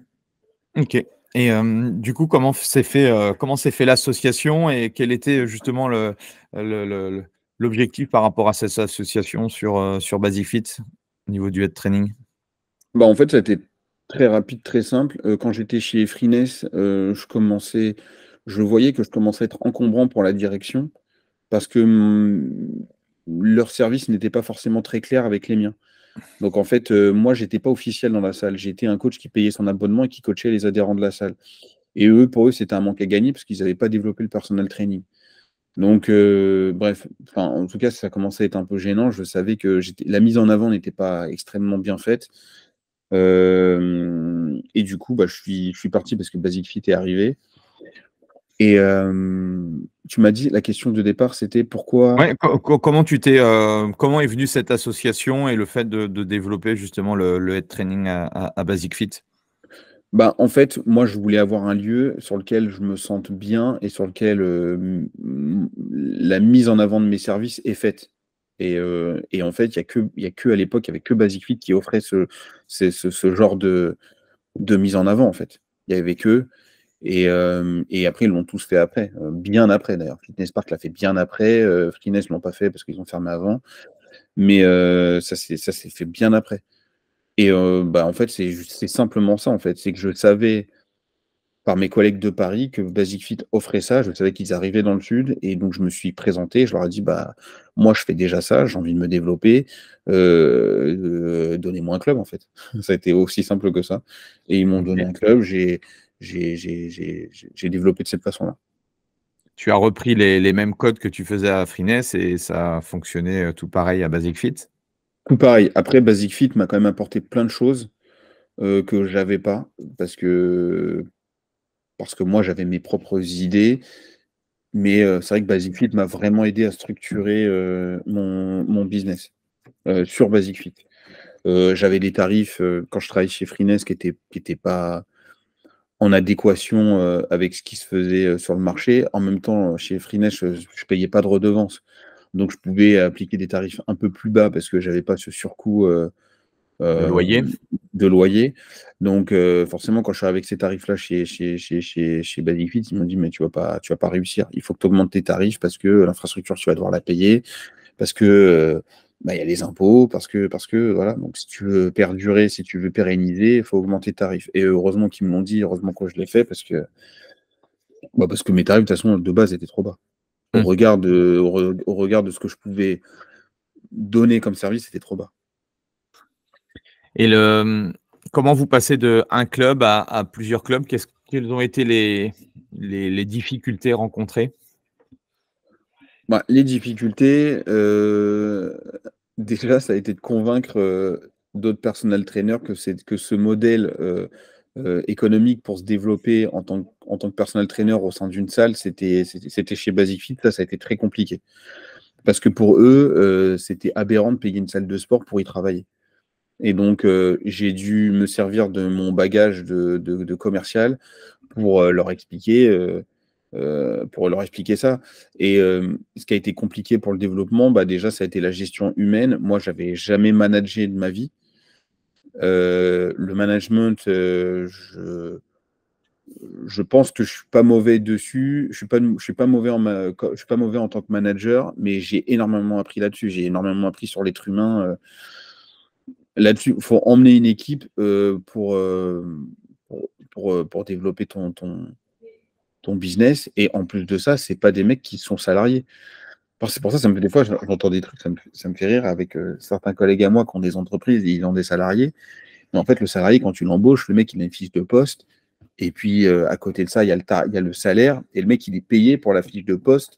Ok. Et du coup, comment s'est fait, comment fait l'association et quel était justement l'objectif par rapport à cette association sur, sur au niveau du head training bah, En fait, ça a été très rapide, très simple. quand j'étais chez Freeness, je commençais je voyais que je commençais à être encombrant pour la direction parce que mm, leur service n'était pas forcément très clair avec les miens. Donc en fait, moi, euh, moi, j'étais pas officiel dans la salle. J'étais un coach qui payait son abonnement et qui coachait les adhérents de la salle. Et eux, pour eux, c'était un manque à gagner parce qu'ils n'avaient pas développé le personal training. Donc, euh, bref, en tout cas, ça commençait à être un peu gênant. Je savais que la mise en avant n'était pas extrêmement bien faite. Euh, et du coup, bah, je, suis, je suis parti parce que Basic Fit est arrivé. Et euh, tu m'as dit, la question de départ, c'était pourquoi. comment, tu t'es, euh, comment est venue cette association et le fait de, développer justement le, head training à, Basic Fit bah, en fait, moi, je voulais avoir un lieu sur lequel je me sente bien et sur lequel euh, la mise en avant de mes services est faite. Et, en fait, il n'y a, que, y a que à l'époque, il n'y avait que Basic Fit qui offrait ce, ce, ce, genre de, de, mise en avant, en fait. Il n'y avait que. Euh, et, après, ils l'ont tous fait après, euh, bien après d'ailleurs. Fitness Park l'a fait bien après, euh, Fitness ne l'ont pas fait parce qu'ils ont fermé avant, mais ça s'est fait bien après. Et bah, en fait, c'est simplement ça, en fait. C'est que je savais par mes collègues de Paris que Basic Fit offrait ça, je savais qu'ils arrivaient dans le sud, et donc je me suis présenté, je leur ai dit, bah moi je fais déjà ça, j'ai envie de me développer, donnez-moi un club en fait. ça a été aussi simple que ça. Et ils m'ont donné un club, j'ai j'ai développé de cette façon-là. Tu as repris les, mêmes codes que tu faisais à Freeness et ça a fonctionné euh, tout pareil à Basic Fit Tout pareil. Après, Basic Fit m'a quand même apporté plein de choses euh, que je j'avais pas parce que, parce que moi, j'avais mes propres idées. Mais euh, c'est vrai que Basic Fit m'a vraiment aidé à structurer mon, business sur Basic Fit. j'avais des tarifs quand je travaillais chez Freeness qui n'étaient qui pas en adéquation euh, avec ce qui se faisait euh, sur le marché. En même temps, euh, chez Freenesh, je ne payais pas de redevance. Donc, je pouvais appliquer des tarifs un peu plus bas parce que je n'avais pas ce surcoût de loyer. de loyer. Donc, forcément, quand je suis avec ces tarifs-là chez, chez, chez, chez, ils m'ont dit Mais tu ne vas, pas, tu vas pas réussir. Il faut que tu augmentes tes tarifs parce que l'infrastructure, tu vas devoir la payer. Parce que bah, il y a les impôts, parce que, parce que voilà, donc si tu veux perdurer, si tu veux pérenniser, il faut augmenter les tarifs. Et heureusement qu'ils me l'ont dit, heureusement que je l'ai fait, parce que, bah, parce que mes tarifs, de toute façon, de base, étaient trop bas. Au, mmh. regard de, au, regard de ce que je pouvais donner comme service, c'était trop bas. Et le, comment vous passez de un club à, plusieurs clubs Qu'est-ce, Quelles ont été les, les difficultés rencontrées bah, les difficultés, euh, déjà, ça a été de convaincre euh, d'autres personnels trainers que, que ce modèle euh, économique pour se développer en tant que, en tant que personnel trainer au sein d'une salle, c'était chez BasicFit, ça, ça a été très compliqué. Parce que pour eux, c'était aberrant de payer une salle de sport pour y travailler. Et donc, j'ai dû me servir de mon bagage de, commercial pour leur expliquer euh, pour leur expliquer ça. Et euh, ce qui a été compliqué pour le développement, bah déjà, ça a été la gestion humaine. Moi, j'avais jamais managé de ma vie. Euh, le management, je, je, pense que je suis pas mauvais dessus. Je suis pas, je suis pas mauvais en je suis pas mauvais en tant que manager, mais j'ai énormément appris là-dessus. J'ai énormément appris sur l'être humain. là-dessus, il faut emmener une équipe pour pour, pour, pour, développer ton, ton, ton business. Et en plus de ça, c'est pas des mecs qui sont salariés. C'est pour ça, ça me des fois, j'entends des trucs, ça me, fait rire avec euh, certains collègues à moi qui ont des entreprises, ils ont des salariés. Mais en fait, le salarié, quand tu l'embauches, le mec, il a une fiche de poste. Et puis, euh, à côté de ça, il y, a le il y a le salaire. Et le mec, il est payé pour la fiche de poste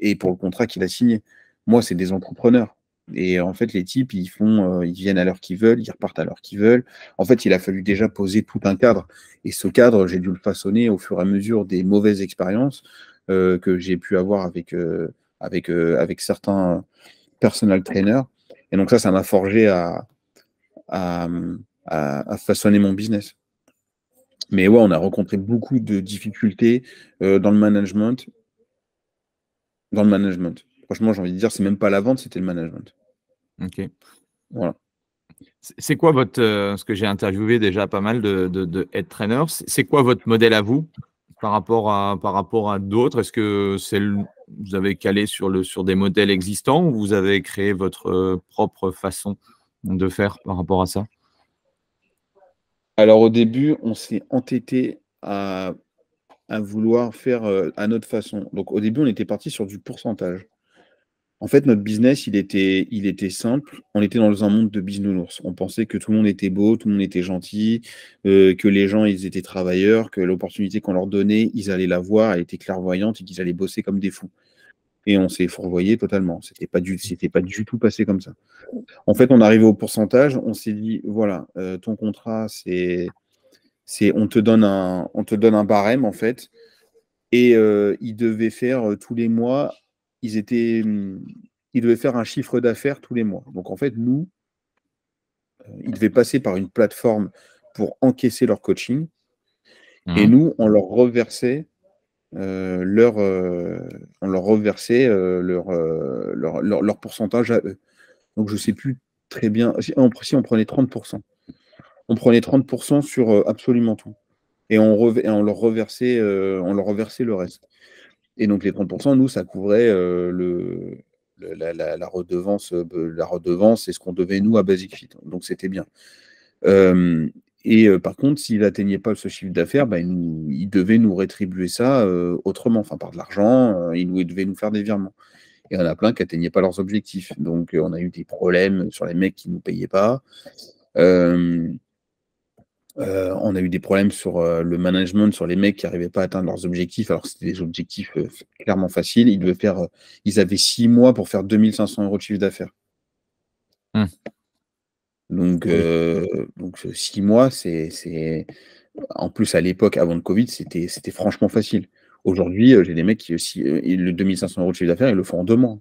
et pour le contrat qu'il a signé. Moi, c'est des entrepreneurs. Et en fait, les types, ils font, euh, ils viennent à l'heure qu'ils veulent, ils repartent à l'heure qu'ils veulent. En fait, il a fallu déjà poser tout un cadre. Et ce cadre, j'ai dû le façonner au fur et à mesure des mauvaises expériences euh, que j'ai pu avoir avec, euh, avec, avec certains personal trainers. Et donc ça, ça m'a forgé à, à, à façonner mon business. Mais ouais, on a rencontré beaucoup de difficultés dans le management. Dans le management franchement, j'ai envie de dire, c'est même pas la vente, c'était le management. Ok. Voilà. C'est quoi votre, euh, ce que j'ai interviewé déjà pas mal de, de, de head trainers, c'est quoi votre modèle à vous par rapport à, par rapport à d'autres Est-ce que c'est vous avez calé sur, le, sur des modèles existants ou vous avez créé votre euh, propre façon de faire par rapport à ça Alors au début, on s'est entêté à, à vouloir faire euh, à notre façon. Donc au début, on était parti sur du pourcentage. En fait, notre business, il était, il était simple. On était dans un monde de business bisounours. On pensait que tout le monde était beau, tout le monde était gentil, euh, que les gens, ils étaient travailleurs, que l'opportunité qu'on leur donnait, ils allaient la voir, elle était clairvoyante et qu'ils allaient bosser comme des fous. Et on s'est fourvoyé totalement. C'était pas du, c'était pas du tout passé comme ça. En fait, on arrivait au pourcentage. On s'est dit, voilà, euh, ton contrat, c'est, c'est, on te donne un, on te donne un barème en fait, et euh, il devait faire tous les mois ils étaient, hmm, devaient faire un chiffre d'affaires tous les mois. Donc en fait, nous, euh, ils devaient passer par une plateforme pour encaisser leur coaching, et mmh. nous, on leur reversait euh, leur, euh, on leur reversait leur, leur, pourcentage à eux. Donc je sais plus très bien. Si on, on prenait 30%, on prenait 30% sur absolument tout. Et on leur reversait, on leur reversait le reste. Et donc les 30%, nous, ça couvrait euh, la, redevance, euh, la redevance et ce qu'on devait nous à Basic Fit. Donc c'était bien. et euh, par contre, s'il n'atteignait pas ce chiffre d'affaires, bah, ils il, devait nous rétribuer ça autrement, enfin par de l'argent, il, devaient devait nous faire des virements. Et en a plein qui n'atteignaient pas leurs objectifs. Donc on a eu des problèmes sur les mecs qui ne nous payaient pas. Euh, on a eu des problèmes sur euh, le management, sur les mecs qui n'arrivaient pas à atteindre leurs objectifs. Alors, c'était des objectifs euh, clairement faciles. Ils, devaient faire, ils avaient six mois pour faire 2500 euros de chiffre d'affaires. Hum. Donc, donc, six mois, c'est. En plus, à l'époque, avant le Covid, c'était franchement facile. Aujourd'hui, j'ai des mecs qui, aussi, le 2500 euros de chiffre d'affaires, ils le font en deux mois.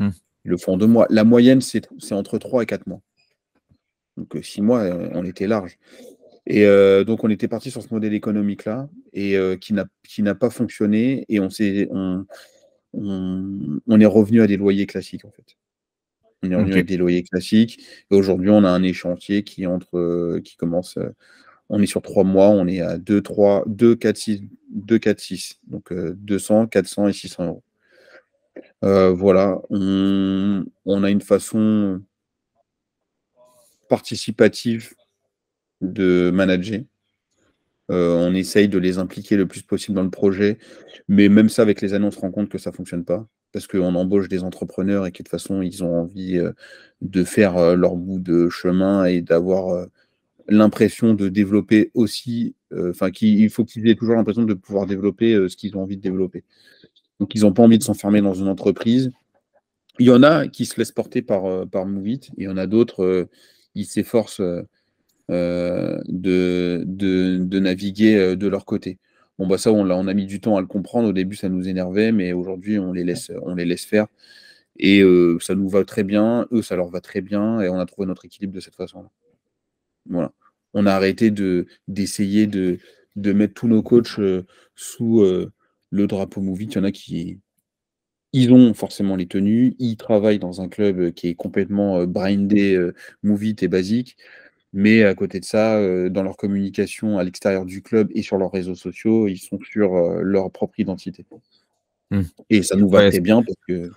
Hum. Ils le font en deux mois. La moyenne, c'est entre trois et quatre mois. Donc six mois, on était large. Et euh, donc on était parti sur ce modèle économique-là, et euh, qui n'a pas fonctionné, et on est, on, on, est revenu à des loyers classiques en fait. On est revenu avec des loyers classiques. Et aujourd'hui, on a un échantier qui entre, euh, qui commence. on est sur trois mois, on est à 2, 3, 2, 4, 6, 2, 4, 6. Donc 200, 400 et 600 euros. voilà, on, on a une façon participative de manager. Euh, on essaye de les impliquer le plus possible dans le projet, mais même ça, avec les annonces, on se rend compte que ça ne fonctionne pas parce qu'on embauche des entrepreneurs et que de toute façon, ils ont envie euh, de faire euh, leur bout de chemin et d'avoir l'impression de développer aussi, enfin, qu'il faut qu'ils aient toujours l'impression de pouvoir développer ce qu'ils ont envie de développer. Donc, ils n'ont pas envie de s'enfermer dans une entreprise. Il y en a qui se laissent porter par, par et il y en a d'autres ils s'efforcent euh, euh, de, de, naviguer euh, de leur côté. Bon, bah ça, on a, on a mis du temps à le comprendre. Au début, ça nous énervait, mais aujourd'hui, on, les laisse, on les laisse faire. Et ça nous va très bien, eux, ça leur va très bien, et on a trouvé notre équilibre de cette façon-là. Voilà. On a arrêté d'essayer de, de, mettre tous nos coachs sous le drapeau Movie. Il y en a qui, ils ont forcément les tenues, ils travaillent dans un club euh, qui est complètement euh, brindé, euh, movie et basique. Mais à côté de ça, dans leur communication à l'extérieur du club et sur leurs réseaux sociaux, ils sont sur leur propre identité. Mmh. Et ça nous va très bien parce que.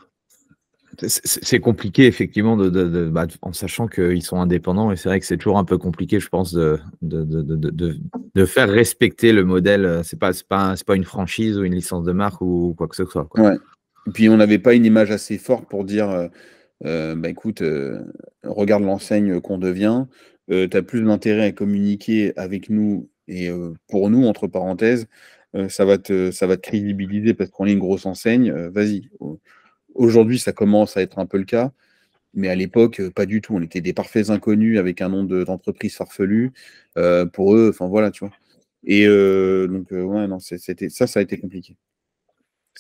C'est compliqué, effectivement, de, bah, en sachant qu'ils sont indépendants. Et c'est vrai que c'est toujours un peu compliqué, je pense, de, de faire respecter le modèle. Ce n'est pas, pas, pas, une franchise ou une licence de marque ou quoi que ce soit. Quoi. Ouais. Et puis on n'avait pas une image assez forte pour dire euh, euh, bah écoute, euh, regarde l'enseigne qu'on devient, tu as plus d'intérêt à communiquer avec nous et pour nous, entre parenthèses, ça, va te, ça va te crédibiliser parce qu'on est une grosse enseigne, vas-y. Aujourd'hui, ça commence à être un peu le cas, mais à l'époque, pas du tout. On était des parfaits inconnus avec un nombre d'entreprise farfelues. pour eux, enfin voilà, tu vois. Et donc, ouais, non, c'était, ça, ça a été compliqué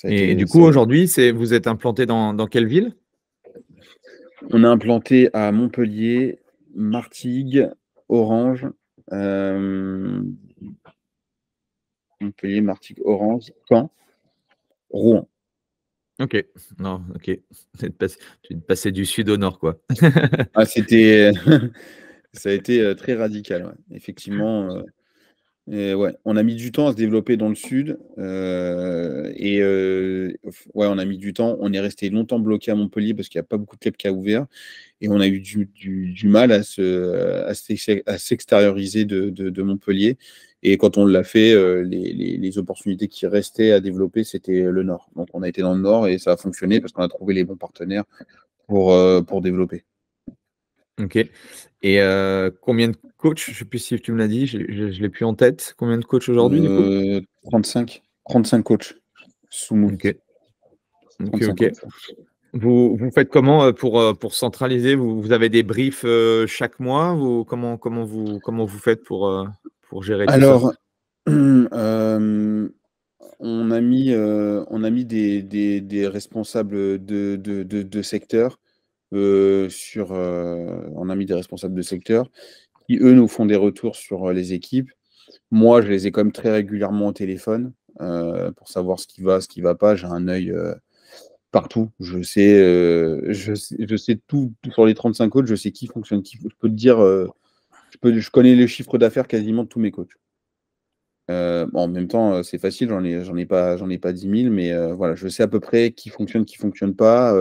et du coup, aujourd'hui, vous êtes implanté dans, quelle ville On a implanté à Montpellier, Martigues, Orange. Euh, Montpellier, Martigues, Orange, Caen, Rouen. Ok, non, ok. Tu es passé du sud au nord, quoi. Ah, c'était. Ça a été euh, très radical, effectivement. Euh, on a mis du temps à se développer dans le sud. Euh, et euh, ouais, on a mis du temps. On est resté longtemps bloqué à Montpellier parce qu'il n'y a pas beaucoup de clubs qui a ouvert. Et on a eu du, mal à, s'extérioriser de, Montpellier. Et quand on l'a fait, euh, les, opportunités qui restaient à développer, c'était le Nord. Donc on a été dans le Nord et ça a fonctionné parce qu'on a trouvé les bons partenaires pour développer. Ok. Et combien de coachs Je ne sais plus si tu me l'as dit, je ne l'ai plus en tête. Combien de coachs aujourd'hui 35. 35 coachs sous mon. Ok. Vous, faites comment pour, pour centraliser vous, avez des briefs chaque mois comment, comment, vous, comment vous faites pour, pour gérer Alors, on, a mis, on a mis des, responsables de, de, de, de secteurs. Euh, sur, on euh, a mis des responsables de secteur qui, eux, nous font des retours sur euh, les équipes. Moi, je les ai quand même très régulièrement au téléphone pour savoir ce qui va, ce qui va pas. J'ai un œil partout. Je sais, je sais, tout, sur les 35 autres, je sais qui fonctionne, qui. Je peux te dire, je, peux, je connais les chiffres d'affaires quasiment de tous mes coachs. en même temps, c'est facile, j'en ai, ai pas, j'en ai pas 10 000, mais voilà, je sais à peu près qui fonctionne, qui fonctionne pas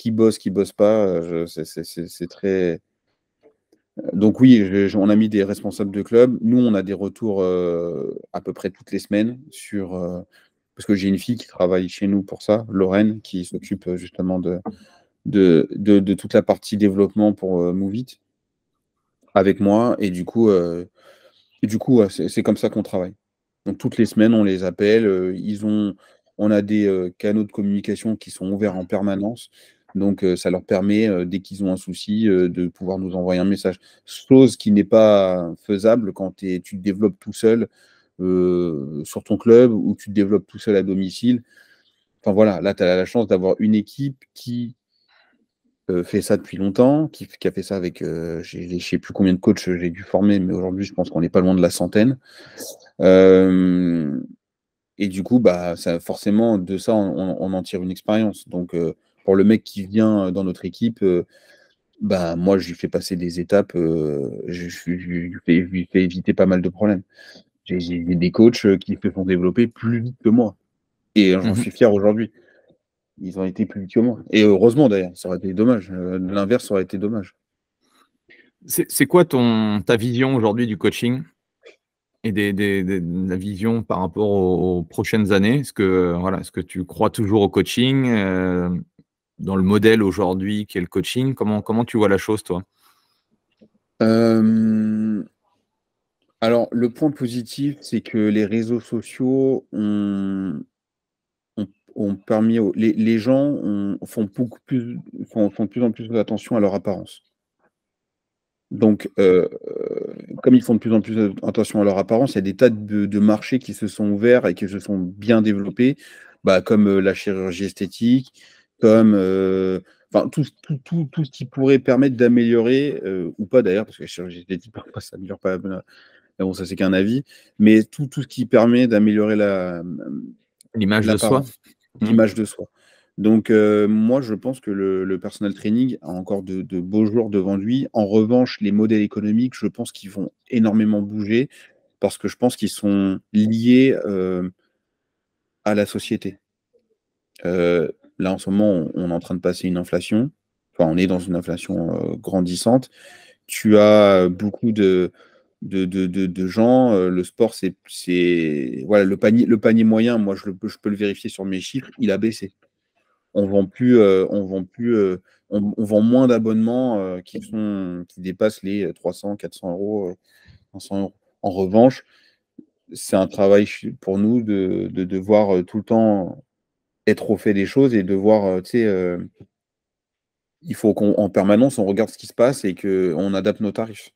qui bosse, qui bosse pas. Euh, c'est très. Donc oui, on a mis des responsables de club. Nous, on a des retours euh, à peu près toutes les semaines sur euh, parce que j'ai une fille qui travaille chez nous pour ça, Lorraine, qui s'occupe justement de de, toute la partie développement pour euh, Movit avec moi. Et du coup, c'est comme ça qu'on travaille. Donc toutes les semaines, on les appelle. ils ont, on a des canaux de communication qui sont ouverts en permanence. Donc, euh, ça leur permet, euh, dès qu'ils ont un souci, euh, de pouvoir nous envoyer un message. Chose qui n'est pas faisable quand tu te développes tout seul sur ton club ou tu te développes tout seul à domicile. Enfin voilà, là, tu as la chance d'avoir une équipe qui fait ça depuis longtemps, qui, a fait ça avec, je ne sais plus combien de coachs j'ai dû former, mais aujourd'hui, je pense qu'on n'est pas loin de la centaine. et du coup, bah, forcément, de ça, on, on en tire une expérience. Donc, le mec qui vient euh, dans notre équipe, euh, bah, moi, je lui fais passer des étapes, euh, je, lui fais éviter pas mal de problèmes. J'ai des coachs qui se font développer plus vite que moi. Et j'en mhm. suis fier aujourd'hui. Ils ont été plus vite que moi. Et heureusement, d'ailleurs, ça aurait été dommage. L'inverse aurait été dommage. C'est quoi ton, ta vision aujourd'hui du coaching et des, la vision par rapport aux, prochaines années Est-ce que, voilà, -ce que tu crois toujours au coaching dans le modèle aujourd'hui qui le coaching. Comment, comment tu vois la chose, toi euh, Alors, le point positif, c'est que les réseaux sociaux ont, permis aux, les, gens font, beaucoup plus, font, de plus en plus d'attention à leur apparence. Donc, euh, comme ils font de plus en plus attention à leur apparence, il y a des tas de, marchés qui se sont ouverts et qui se sont bien développés, bah, comme euh, la chirurgie esthétique, comme euh, enfin tout, ce qui pourrait permettre d'améliorer, euh, ou pas d'ailleurs, parce que la chirurgie esthétique, ça n'améliore pas, euh, bon, ça c'est qu'un avis, mais tout, tout ce qui permet d'améliorer la l'image de soi. L'image de soi. Donc moi je pense que le, le personal training a encore de, beaux jours devant lui. En revanche, les modèles économiques, je pense qu'ils vont énormément bouger parce que je pense qu'ils sont liés à la société. Là, en ce moment, on, est en train de passer une inflation. Enfin, on est dans une inflation euh, grandissante. Tu as beaucoup de, de, gens. Euh, le sport, c'est, voilà le panier, le panier moyen. Moi, je, je, peux le vérifier sur mes chiffres. Il a baissé. On vend plus, euh, on vend plus, on, vend moins d'abonnements qui qui dépassent les 300, 400 euros, En revanche, c'est un travail pour nous de, de, de voir tout le temps être au fait des choses et de voir, euh, tu sais, euh, il faut qu'on en permanence, on regarde ce qui se passe et qu'on adapte nos tarifs.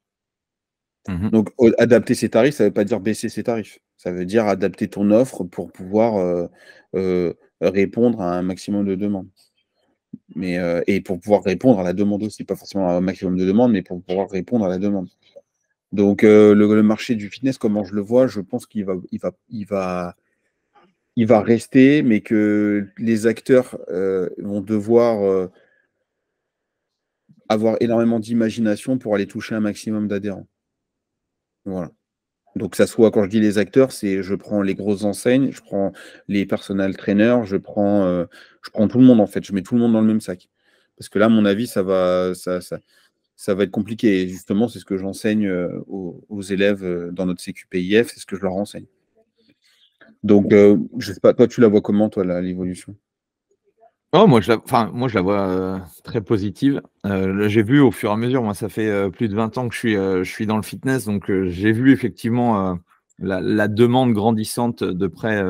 Mmh Donc, adapter ses tarifs, ça veut pas dire baisser ses tarifs. Ça veut dire adapter ton offre pour pouvoir euh, répondre à un maximum de demandes. Mais, et pour pouvoir répondre à la demande aussi, pas forcément à un maximum de demandes, mais pour pouvoir répondre à la demande. Donc, le, marché du fitness, comment je le vois, je pense qu'il va, il va, il va, il va rester, mais que les acteurs euh, vont devoir euh, avoir énormément d'imagination pour aller toucher un maximum d'adhérents. Voilà. Donc, ça soit, quand je dis les acteurs, c'est je prends les grosses enseignes, je prends les personnels traîneurs, je prends, euh, je prends tout le monde en fait, je mets tout le monde dans le même sac. Parce que là, à mon avis, ça va, ça, va être compliqué. Et justement, c'est ce que j'enseigne aux, aux, élèves dans notre CQPIF, c'est ce que je leur enseigne. Donc, euh, je sais pas, toi, tu la vois comment, toi, l'évolution oh, moi, je la, moi, je la vois euh, très positive. Euh, j'ai vu au fur et à mesure, moi, ça fait plus de 20 ans que je suis, je suis dans le fitness, donc j'ai vu effectivement la, demande grandissante de près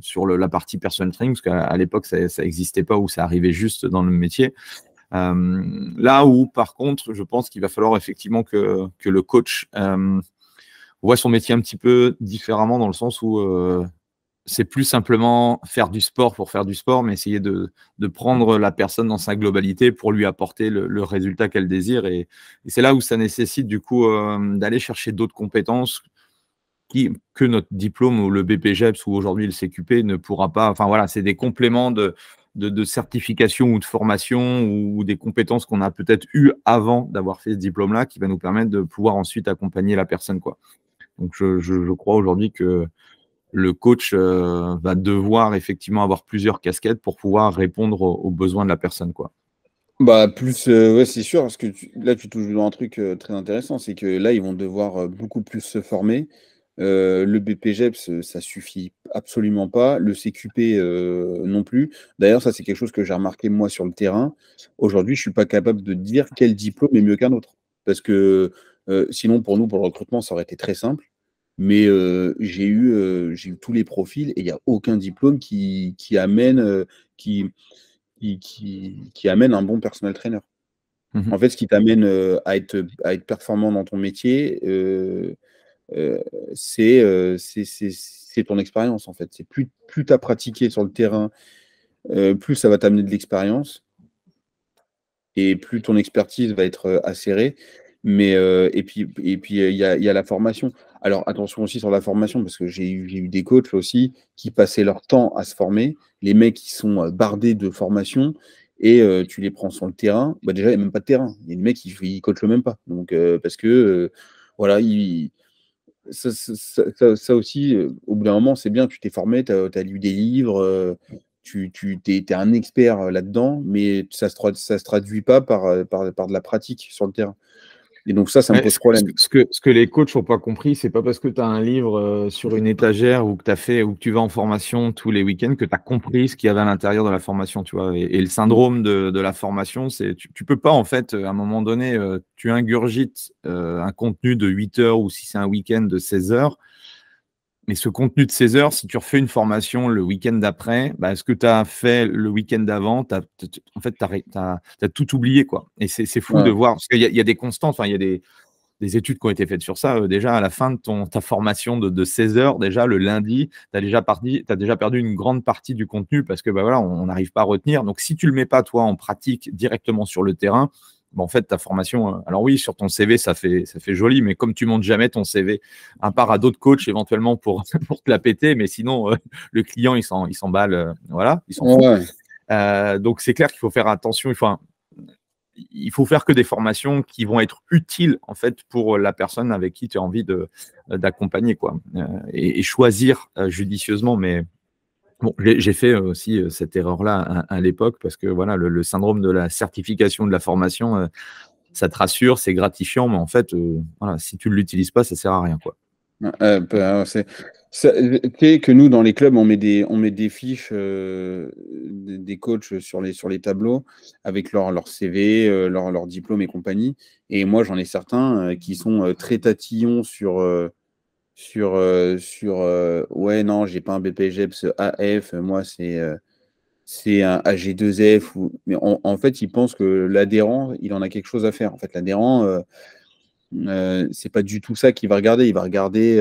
sur la partie personal training, parce qu'à l'époque, ça n'existait pas ou ça arrivait juste dans le métier. là où, par contre, je pense qu'il va falloir effectivement que, que le coach voit son métier un petit peu différemment, dans le sens où c'est plus simplement faire du sport pour faire du sport, mais essayer de, prendre la personne dans sa globalité pour lui apporter le, résultat qu'elle désire. Et, c'est là où ça nécessite du coup euh, d'aller chercher d'autres compétences qui, que notre diplôme ou le BPGEPS ou aujourd'hui le CQP ne pourra pas. Enfin voilà, c'est des compléments de, certification ou de formation ou des compétences qu'on a peut-être eues avant d'avoir fait ce diplôme-là qui va nous permettre de pouvoir ensuite accompagner la personne. Quoi. Donc je crois aujourd'hui que le coach euh, va devoir effectivement avoir plusieurs casquettes pour pouvoir répondre aux, besoins de la personne. Quoi. Bah, plus, euh, ouais, c'est sûr, parce que là, tu touches dans un truc euh, très intéressant, c'est que là, ils vont devoir beaucoup plus se former. le BPGEPS, ça suffit absolument pas. Le CQP non plus. D'ailleurs, ça, c'est quelque chose que j'ai remarqué moi sur le terrain. Aujourd'hui, je ne suis pas capable de dire quel diplôme est mieux qu'un autre. Parce que sinon, pour nous, pour le recrutement, ça aurait été très simple. Mais euh, euh, j'ai eu, tous les profils et il n'y a aucun diplôme qui, amène, euh, qui, amène un bon personnel trainer. Mmh en fait, ce qui t'amène à, être, à être performant dans ton métier, c'est ton expérience en fait. C'est plus, plus tu as pratiqué sur le terrain, plus ça va t'amener de l'expérience et plus ton expertise va être acérée. Mais et puis il y, a, il y a la formation. Alors attention aussi sur la formation, parce que j'ai eu, des coachs aussi qui passaient leur temps à se former. Les mecs qui sont euh, bardés de formation et euh, tu les prends sur le terrain. Bah, déjà, il n'y a même pas de terrain. Il y a des mecs qui ne coachent même pas. Donc, euh, parce que voilà, ça, aussi, au bout d'un moment, c'est bien, tu t'es formé, tu as, lu des livres, tu, es, un expert là-dedans, mais ça ne se, traduit pas par de la pratique sur le terrain. Et donc ça, ça me pose problème. Ce que, ce que les coachs n'ont pas compris, c'est pas parce que tu as un livre euh, sur une étagère ou que, as fait, ou que tu vas en formation tous les week-ends que tu as compris ce qu'il y avait à l'intérieur de la formation. Tu vois. Et, le syndrome de, la formation, c'est tu, tu peux pas, en fait, euh, à un moment donné, euh, tu ingurgites un contenu de 8 heures ou si c'est un week-end de 16 heures mais ce contenu de 16 heures, si tu refais une formation le week-end d'après, bah, ce que tu as fait le week-end d'avant, en fait, tu as, tout oublié. quoi. Et c'est fou de voir, parce qu'il y, a des constantes, il y a des, études qui ont été faites sur ça. Euh, déjà, à la fin de ton, ta formation de, 16 heures, déjà le lundi, tu as, déjà as déjà perdu une grande partie du contenu parce que bah, voilà, on n'arrive pas à retenir. Donc, si tu ne le mets pas, toi, en pratique directement sur le terrain, bah, en fait, ta formation, hein. alors oui, sur ton CV, ça fait, ça fait joli, mais comme tu montes jamais ton CV, un part à d'autres coachs éventuellement pour, pour te la péter, mais sinon, euh, le client, il s'emballe, euh, voilà, il s'en euh, donc, c'est clair qu'il faut faire attention, il faut, il faut faire que des formations qui vont être utiles, en fait, pour la personne avec qui tu as envie d'accompagner, quoi, et, et, choisir judicieusement, mais j'ai fait euh, aussi euh, cette erreur-là à, l'époque parce que voilà, le, syndrome de la certification de la formation, euh, ça te rassure, c'est gratifiant, mais en fait, voilà, si tu ne l'utilises pas, ça ne sert à rien. Quoi. Bah, sais que nous, dans les clubs, on met des, on met des fiches des coachs sur les, sur les tableaux avec leur, CV, leur, leur diplôme et compagnie. Et moi, j'en ai certains qui sont très tatillons sur sur, euh, sur euh, ouais, non, j'ai pas un BPGEPS AF, moi c'est euh, un AG2F. Mais en fait, il pense que l'adhérent, il en a quelque chose à faire. En fait, l'adhérent, c'est pas du tout ça qu'il va regarder. Il va regarder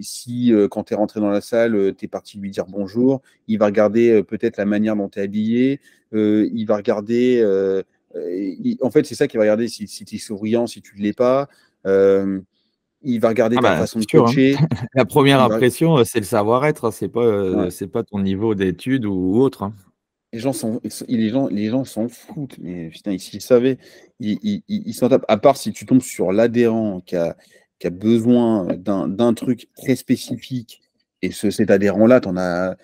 si, quand tu es rentré dans la salle, tu es parti lui dire bonjour. Il va regarder peut-être la manière dont tu es habillé. il va regarder. en fait, c'est ça qu'il va regarder si, si tu es souriant, si tu ne l'es pas il va regarder ah bah, façon de hein. coacher. La première impression, euh, c'est le savoir-être, hein, c'est pas, euh, pas ton niveau d'étude ou autre. Hein. Les gens s'en foutent. Mais putain, s'ils savaient, ils s'en tapent. À part si tu tombes sur l'adhérent qui a, besoin d'un truc très spécifique, et cet adhérent-là, t'en as,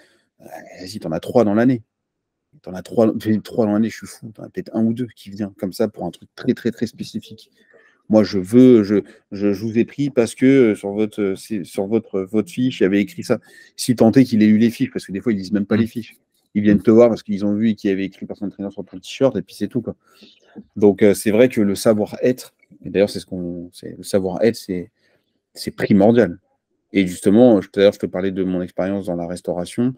y as trois dans l'année. T'en as trois, trois dans l'année, je suis fou. T'en as peut-être un ou deux qui vient comme ça pour un truc très, très, très spécifique moi je veux, je, vous ai pris parce que euh, sur votre, euh, sur votre, euh, votre fiche, il y avait écrit ça. Si tant est qu'il ait eu les fiches, parce que des fois ils ne lisent même pas les fiches. Ils viennent te voir parce qu'ils ont vu qu'il y avait écrit personne Trainer sur ton t-shirt et puis c'est tout. Donc c'est vrai que le savoir-être, et d'ailleurs c'est ce qu'on, le savoir-être, c'est, primordial. Et justement, tout je te parlais de mon expérience dans la restauration.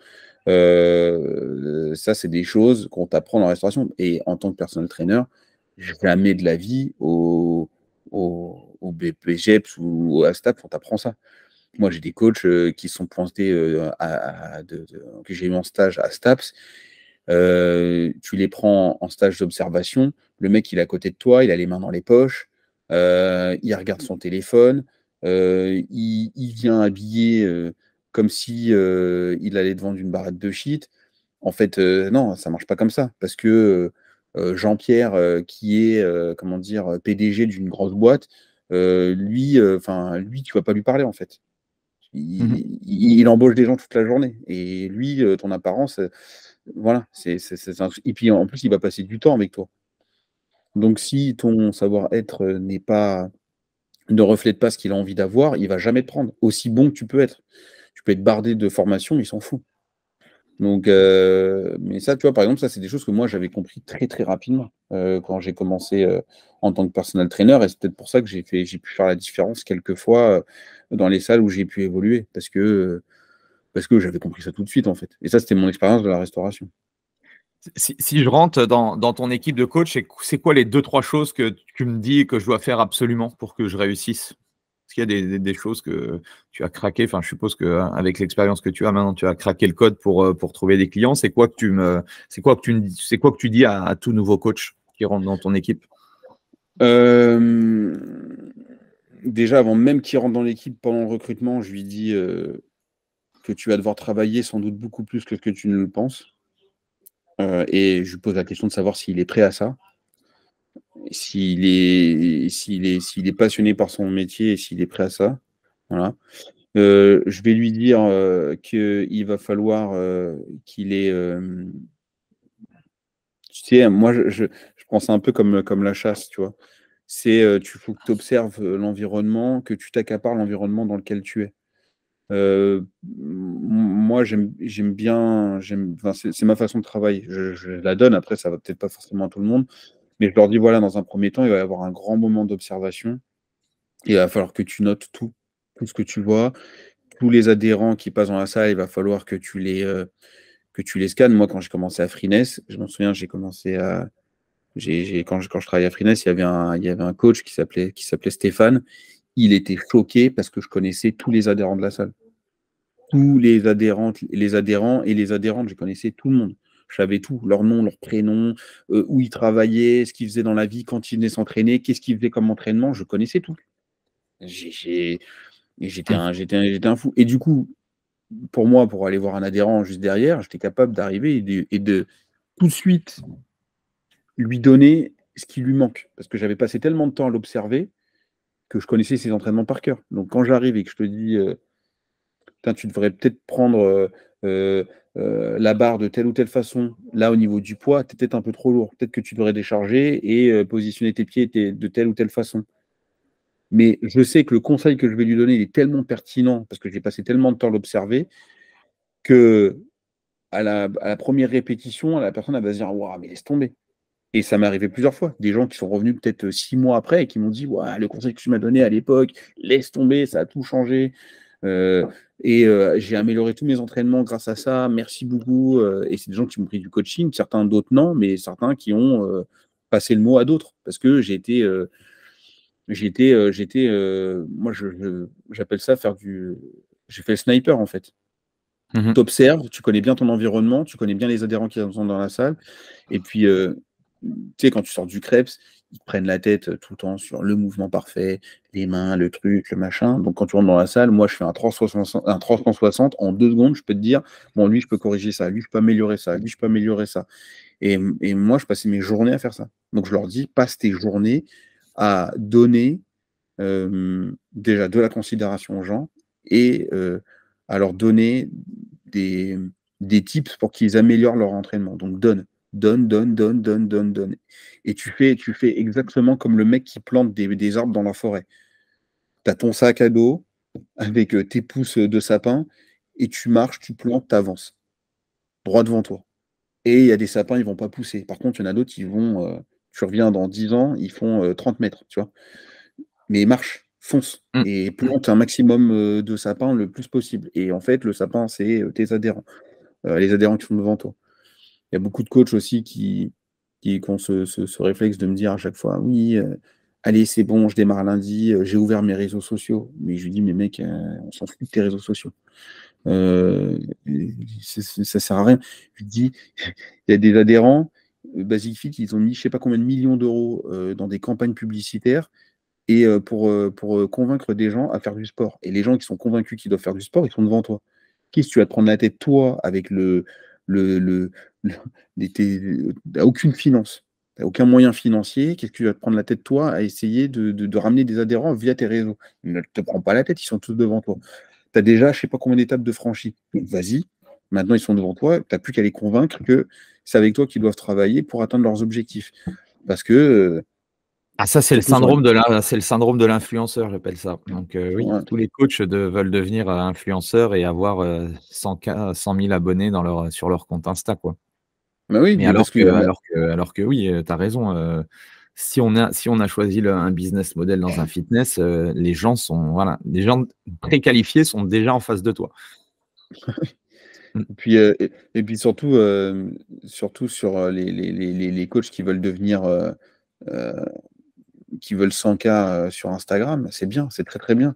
ça, c'est des choses qu'on t'apprend dans la restauration. Et en tant que personnel trainer, jamais de la vie au, au, au ou au ASTAPS, on t'apprend ça. Moi, j'ai des coachs euh, qui sont pointés, euh, à, que j'ai eu en stage à ASTAPS. Euh, tu les prends en stage d'observation. Le mec, il est à côté de toi, il a les mains dans les poches, il regarde son téléphone, il, vient habillé comme si il allait devant une barrette de shit. En fait, non, ça marche pas comme ça parce que euh, Jean-Pierre, euh, qui est euh, comment dire PDG d'une grosse boîte, lui, enfin lui, tu vas pas lui parler en fait. Il, mmh embauche des gens toute la journée. Et lui, ton apparence, voilà, c'est et puis en plus, il va passer du temps avec toi. Donc si ton savoir-être n'est pas ne reflète pas ce qu'il a envie d'avoir, il va jamais te prendre. Aussi bon que tu peux être. Tu peux être bardé de formation, il s'en fout. Donc, euh, mais ça, tu vois, par exemple, ça, c'est des choses que moi, j'avais compris très, très rapidement euh, quand j'ai commencé euh, en tant que personal trainer. Et c'est peut-être pour ça que j'ai, pu faire la différence quelques fois dans les salles où j'ai pu évoluer. Parce que, parce que j'avais compris ça tout de suite, en fait. Et ça, c'était mon expérience de la restauration. Si, je rentre dans, dans, ton équipe de coach, c'est quoi les deux, trois choses que tu me dis que je dois faire absolument pour que je réussisse qu'il y a des, choses que tu as craqué Enfin, je suppose qu'avec hein, l'expérience que tu as maintenant, tu as craqué le code pour, euh, pour trouver des clients. C'est quoi que tu me, c'est quoi que tu, c'est quoi que tu dis à, tout nouveau coach qui rentre dans ton équipe euh, Déjà, avant même qu'il rentre dans l'équipe, pendant le recrutement, je lui dis euh, que tu vas devoir travailler sans doute beaucoup plus que ce que tu ne le penses. et je lui pose la question de savoir s'il est prêt à ça s'il est, s'il est, passionné par son métier et s'il est prêt à ça. Voilà. Euh, je vais lui dire euh, qu'il va falloir euh, qu'il ait. tu sais, moi, je, je, un peu comme, comme la chasse, tu vois. C'est tu faut que tu observes l'environnement, que tu t'accapares l'environnement dans lequel tu es. moi, j'aime bien, c'est ma façon de travailler. Je, je la donne. Après, ça va peut-être pas forcément à tout le monde, mais je leur dis, voilà, dans un premier temps, il va y avoir un grand moment d'observation. Il va falloir que tu notes tout, tout ce que tu vois. Tous les adhérents qui passent dans la salle, il va falloir que tu les, euh, que tu les scannes. Moi, quand j'ai commencé à Freeness, je m'en souviens, j'ai commencé à. quand, je, quand je travaillais à Freeness, il y avait un, il y avait un coach qui s'appelait Stéphane. Il était choqué parce que je connaissais tous les adhérents de la salle. Tous les adhérents, les adhérents et les adhérentes, je connaissais tout le monde. Je savais tout, leur nom, leur prénom, euh, où ils travaillaient, ce qu'ils faisaient dans la vie, quand ils venaient s'entraîner, qu'est-ce qu'ils faisaient comme entraînement, je connaissais tout. J'étais un, fou. Et du coup, pour moi, pour aller voir un adhérent juste derrière, j'étais capable d'arriver et, de tout de suite lui donner ce qui lui manque. Parce que j'avais passé tellement de temps à l'observer que je connaissais ses entraînements par cœur. Donc quand j'arrive et que je te dis, euh, tu devrais peut-être prendre euh, euh, euh, la barre de telle ou telle façon, là au niveau du poids, tu peut-être un peu trop lourd, peut-être que tu devrais décharger et euh, positionner tes pieds de telle ou telle façon. Mais je sais que le conseil que je vais lui donner, est tellement pertinent, parce que j'ai passé tellement de temps à l'observer, que à la, première répétition, la personne va se dire Waouh, mais laisse tomber. Et ça m'est arrivé plusieurs fois. Des gens qui sont revenus peut-être six mois après et qui m'ont dit Waouh, le conseil que tu m'as donné à l'époque, laisse tomber, ça a tout changé. Et euh, j'ai amélioré tous mes entraînements grâce à ça. Merci beaucoup. Euh, et c'est des gens qui m'ont pris du coaching, certains d'autres non, mais certains qui ont euh, passé le mot à d'autres parce que j'ai été. J'étais, j'étais, moi, j'appelle ça faire du. J'ai fait le sniper en fait. Mhm. Tu observes, tu connais bien ton environnement, tu connais bien les adhérents qui sont dans la salle. Et puis, tu sais, quand tu sors du CREPS, ils prennent la tête euh, tout le temps sur le mouvement parfait, les mains, le truc, le machin. Donc quand tu rentres dans la salle, moi je fais un 360, un en deux secondes, je peux te dire, bon, lui je peux corriger ça, lui je peux améliorer ça, lui je peux améliorer ça. Et, moi je passais mes journées à faire ça. Donc je leur dis, passe tes journées à donner euh, déjà de la considération aux gens et euh, à leur donner des tips pour qu'ils améliorent leur entraînement. Donc donne donne, donne, donne, donne, donne, donne. Et tu fais, tu fais exactement comme le mec qui plante des, arbres dans la forêt. Tu as ton sac à dos avec euh, tes pousses de sapin et tu marches, tu plantes, tu avances. Droit devant toi. Et il y a des sapins, ils vont pas pousser. Par contre, il y en a d'autres, qui vont. Euh, tu reviens dans 10 ans, ils font 30 euh, mètres, tu vois. Mais marche, fonce mmh. et plante un maximum de sapins le plus possible. Et en fait, le sapin, c'est tes adhérents, les adhérents qui sont devant toi il y a beaucoup de coachs aussi qui, ont ce, réflexe de me dire à chaque fois oui, euh, allez, c'est bon, je démarre lundi, euh, j'ai ouvert mes réseaux sociaux. Mais je lui dis mais mec, euh, on s'en fout de tes réseaux sociaux. ça ne sert à rien. Je lui dis il y a des adhérents, Basic ils ont mis je ne sais pas combien de millions d'euros dans des campagnes publicitaires et pour, pour convaincre des gens à faire du sport. Et les gens qui sont convaincus qu'ils doivent faire du sport, ils sont devant toi. Qui que tu vas te prendre la tête, toi, avec le, le, tu euh, aucune finance, aucun moyen financier. Qu'est-ce que tu vas te prendre la tête, toi, à essayer de, ramener des adhérents via tes réseaux Ne te prends pas la tête, ils sont tous devant toi. Tu as déjà, je ne sais pas combien d'étapes de franchis. Vas-y, maintenant ils sont devant toi, tu n'as plus qu'à les convaincre que c'est avec toi qu'ils doivent travailler pour atteindre leurs objectifs. Parce que euh, ah ça c'est le syndrome de l'influenceur j'appelle ça. Donc euh, oui tous les coachs veulent devenir influenceurs et avoir 100 000 abonnés sur leur compte Insta quoi oui, euh, alors, que, alors, que, oui, euh, tu as raison. Euh, si, on a, si on a choisi un business model dans un fitness, les gens sont voilà, les gens préqualifiés sont déjà en face de toi. Mm. et puis, et, puis surtout, surtout sur les, les, coachs qui veulent devenir qui veulent 100K sur Instagram, c'est bien, c'est très très bien.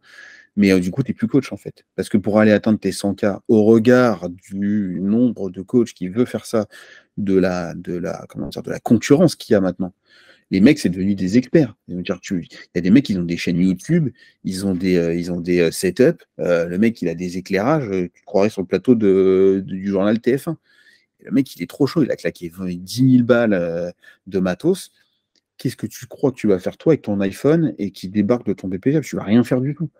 Mais du coup, tu n'es plus coach en fait. Parce que pour aller atteindre tes 100K, au regard du nombre de coachs qui veut faire ça, de la, de la, de la concurrence qu'il y a maintenant. Les mecs, c'est devenu des experts. Il y a des mecs, ils ont des chaînes YouTube, ils ont des, euh, ils ont des euh, setups. Euh, le mec, il a des éclairages, tu croirais sur le plateau du journal TF1. le mec, il est trop chaud, il a claqué 10 000 balles de matos. Qu'est-ce que tu crois que tu vas faire toi avec ton iPhone et qui débarque de ton BPF Tu vas rien faire du tout.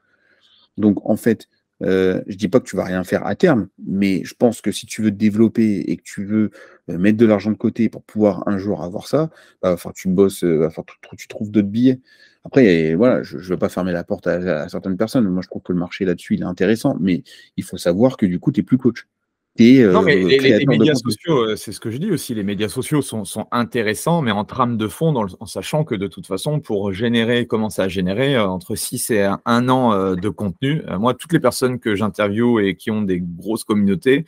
Donc, en fait, euh, je dis pas que tu vas rien faire à terme, mais je pense que si tu veux te développer et que tu veux euh, mettre de l'argent de côté pour pouvoir un jour avoir ça, bah, enfin, tu bosses, enfin, euh, tu, trouves d'autres billets. Après, voilà, je ne veux pas fermer la porte à, certaines personnes. Moi, je trouve que le marché là-dessus, il est intéressant, mais il faut savoir que du coup, tu n'es plus coach. Euh, non, mais les, médias sociaux, euh, c'est ce que je dis aussi, les médias sociaux sont, intéressants, mais en trame de fond, en sachant que de toute façon, pour générer, commencer à générer euh, entre 6 et 1 an de contenu, moi, toutes les personnes que j'interviewe et qui ont des grosses communautés,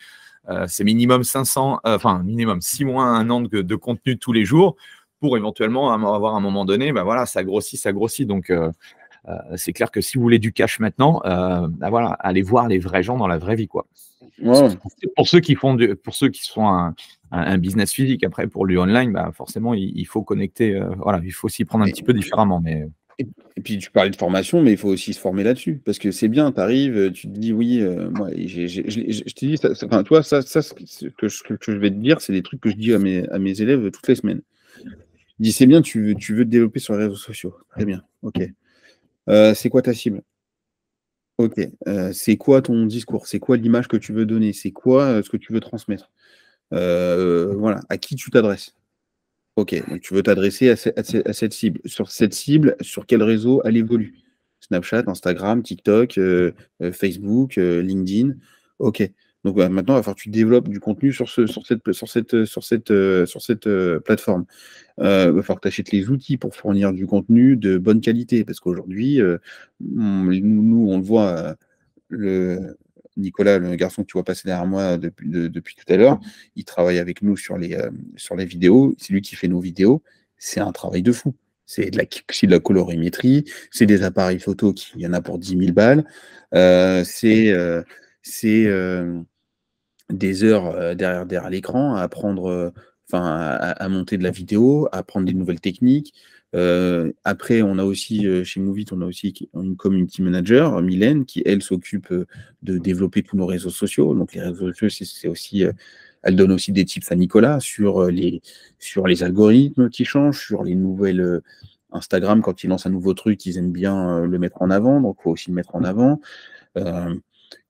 c'est minimum 500, enfin minimum 6 mois, 1 an de, contenu tous les jours pour éventuellement avoir à un moment donné, ben voilà, ça grossit, ça grossit. Donc, euh, c'est clair que si vous voulez du cash maintenant, euh, bah voilà, allez voir les vrais gens dans la vraie vie. Quoi. Pour ceux qui font pour ceux qui sont un, business physique, après pour lui online, bah forcément il, faut connecter, euh, voilà, il faut s'y prendre un petit peu différemment. Mais et, puis tu parlais de formation, mais il faut aussi se former là-dessus parce que c'est bien, tu arrives, tu te dis oui, moi je te dis, enfin, toi ça, ce que, je, vais te dire, c'est des trucs que je dis à mes, à mes élèves toutes les semaines. dis c'est bien, tu tu veux te développer sur les réseaux sociaux, très bien, ok. Euh, c'est quoi ta cible Ok. Euh, c'est quoi ton discours C'est quoi l'image que tu veux donner C'est quoi euh, ce que tu veux transmettre Voilà. À qui tu t'adresses Ok. Donc tu veux t'adresser à, à, cette cible. Sur cette cible, sur quel réseau elle évolue Snapchat, Instagram, TikTok, Facebook, LinkedIn. Ok. Donc bah, maintenant, il va falloir que tu développes du contenu sur, ce, sur cette, sur cette, sur cette, euh, euh, plateforme. Euh, il va falloir que tu achètes les outils pour fournir du contenu de bonne qualité. Parce qu'aujourd'hui, nous, on le voit, Nicolas, le garçon que tu vois passer derrière moi depuis, tout à l'heure, il travaille avec nous sur les, vidéos. C'est lui qui fait nos vidéos. C'est un travail de fou. C'est de, de, la colorimétrie, c'est des appareils photo qui y en a pour 10 000 balles. c'est des heures euh, derrière, derrière l'écran à apprendre, euh, enfin, à, monter de la vidéo, à apprendre des nouvelles techniques. Euh, après, on a aussi chez Movit, on a aussi une community manager, Mylène, qui elle s'occupe de développer tous nos réseaux sociaux. Donc les réseaux sociaux, c'est aussi, elle donne aussi des tips à Nicolas sur les sur les algorithmes qui changent, sur les nouvelles Instagram quand ils lancent un nouveau truc, ils aiment bien le mettre en avant, donc faut aussi le mettre en avant.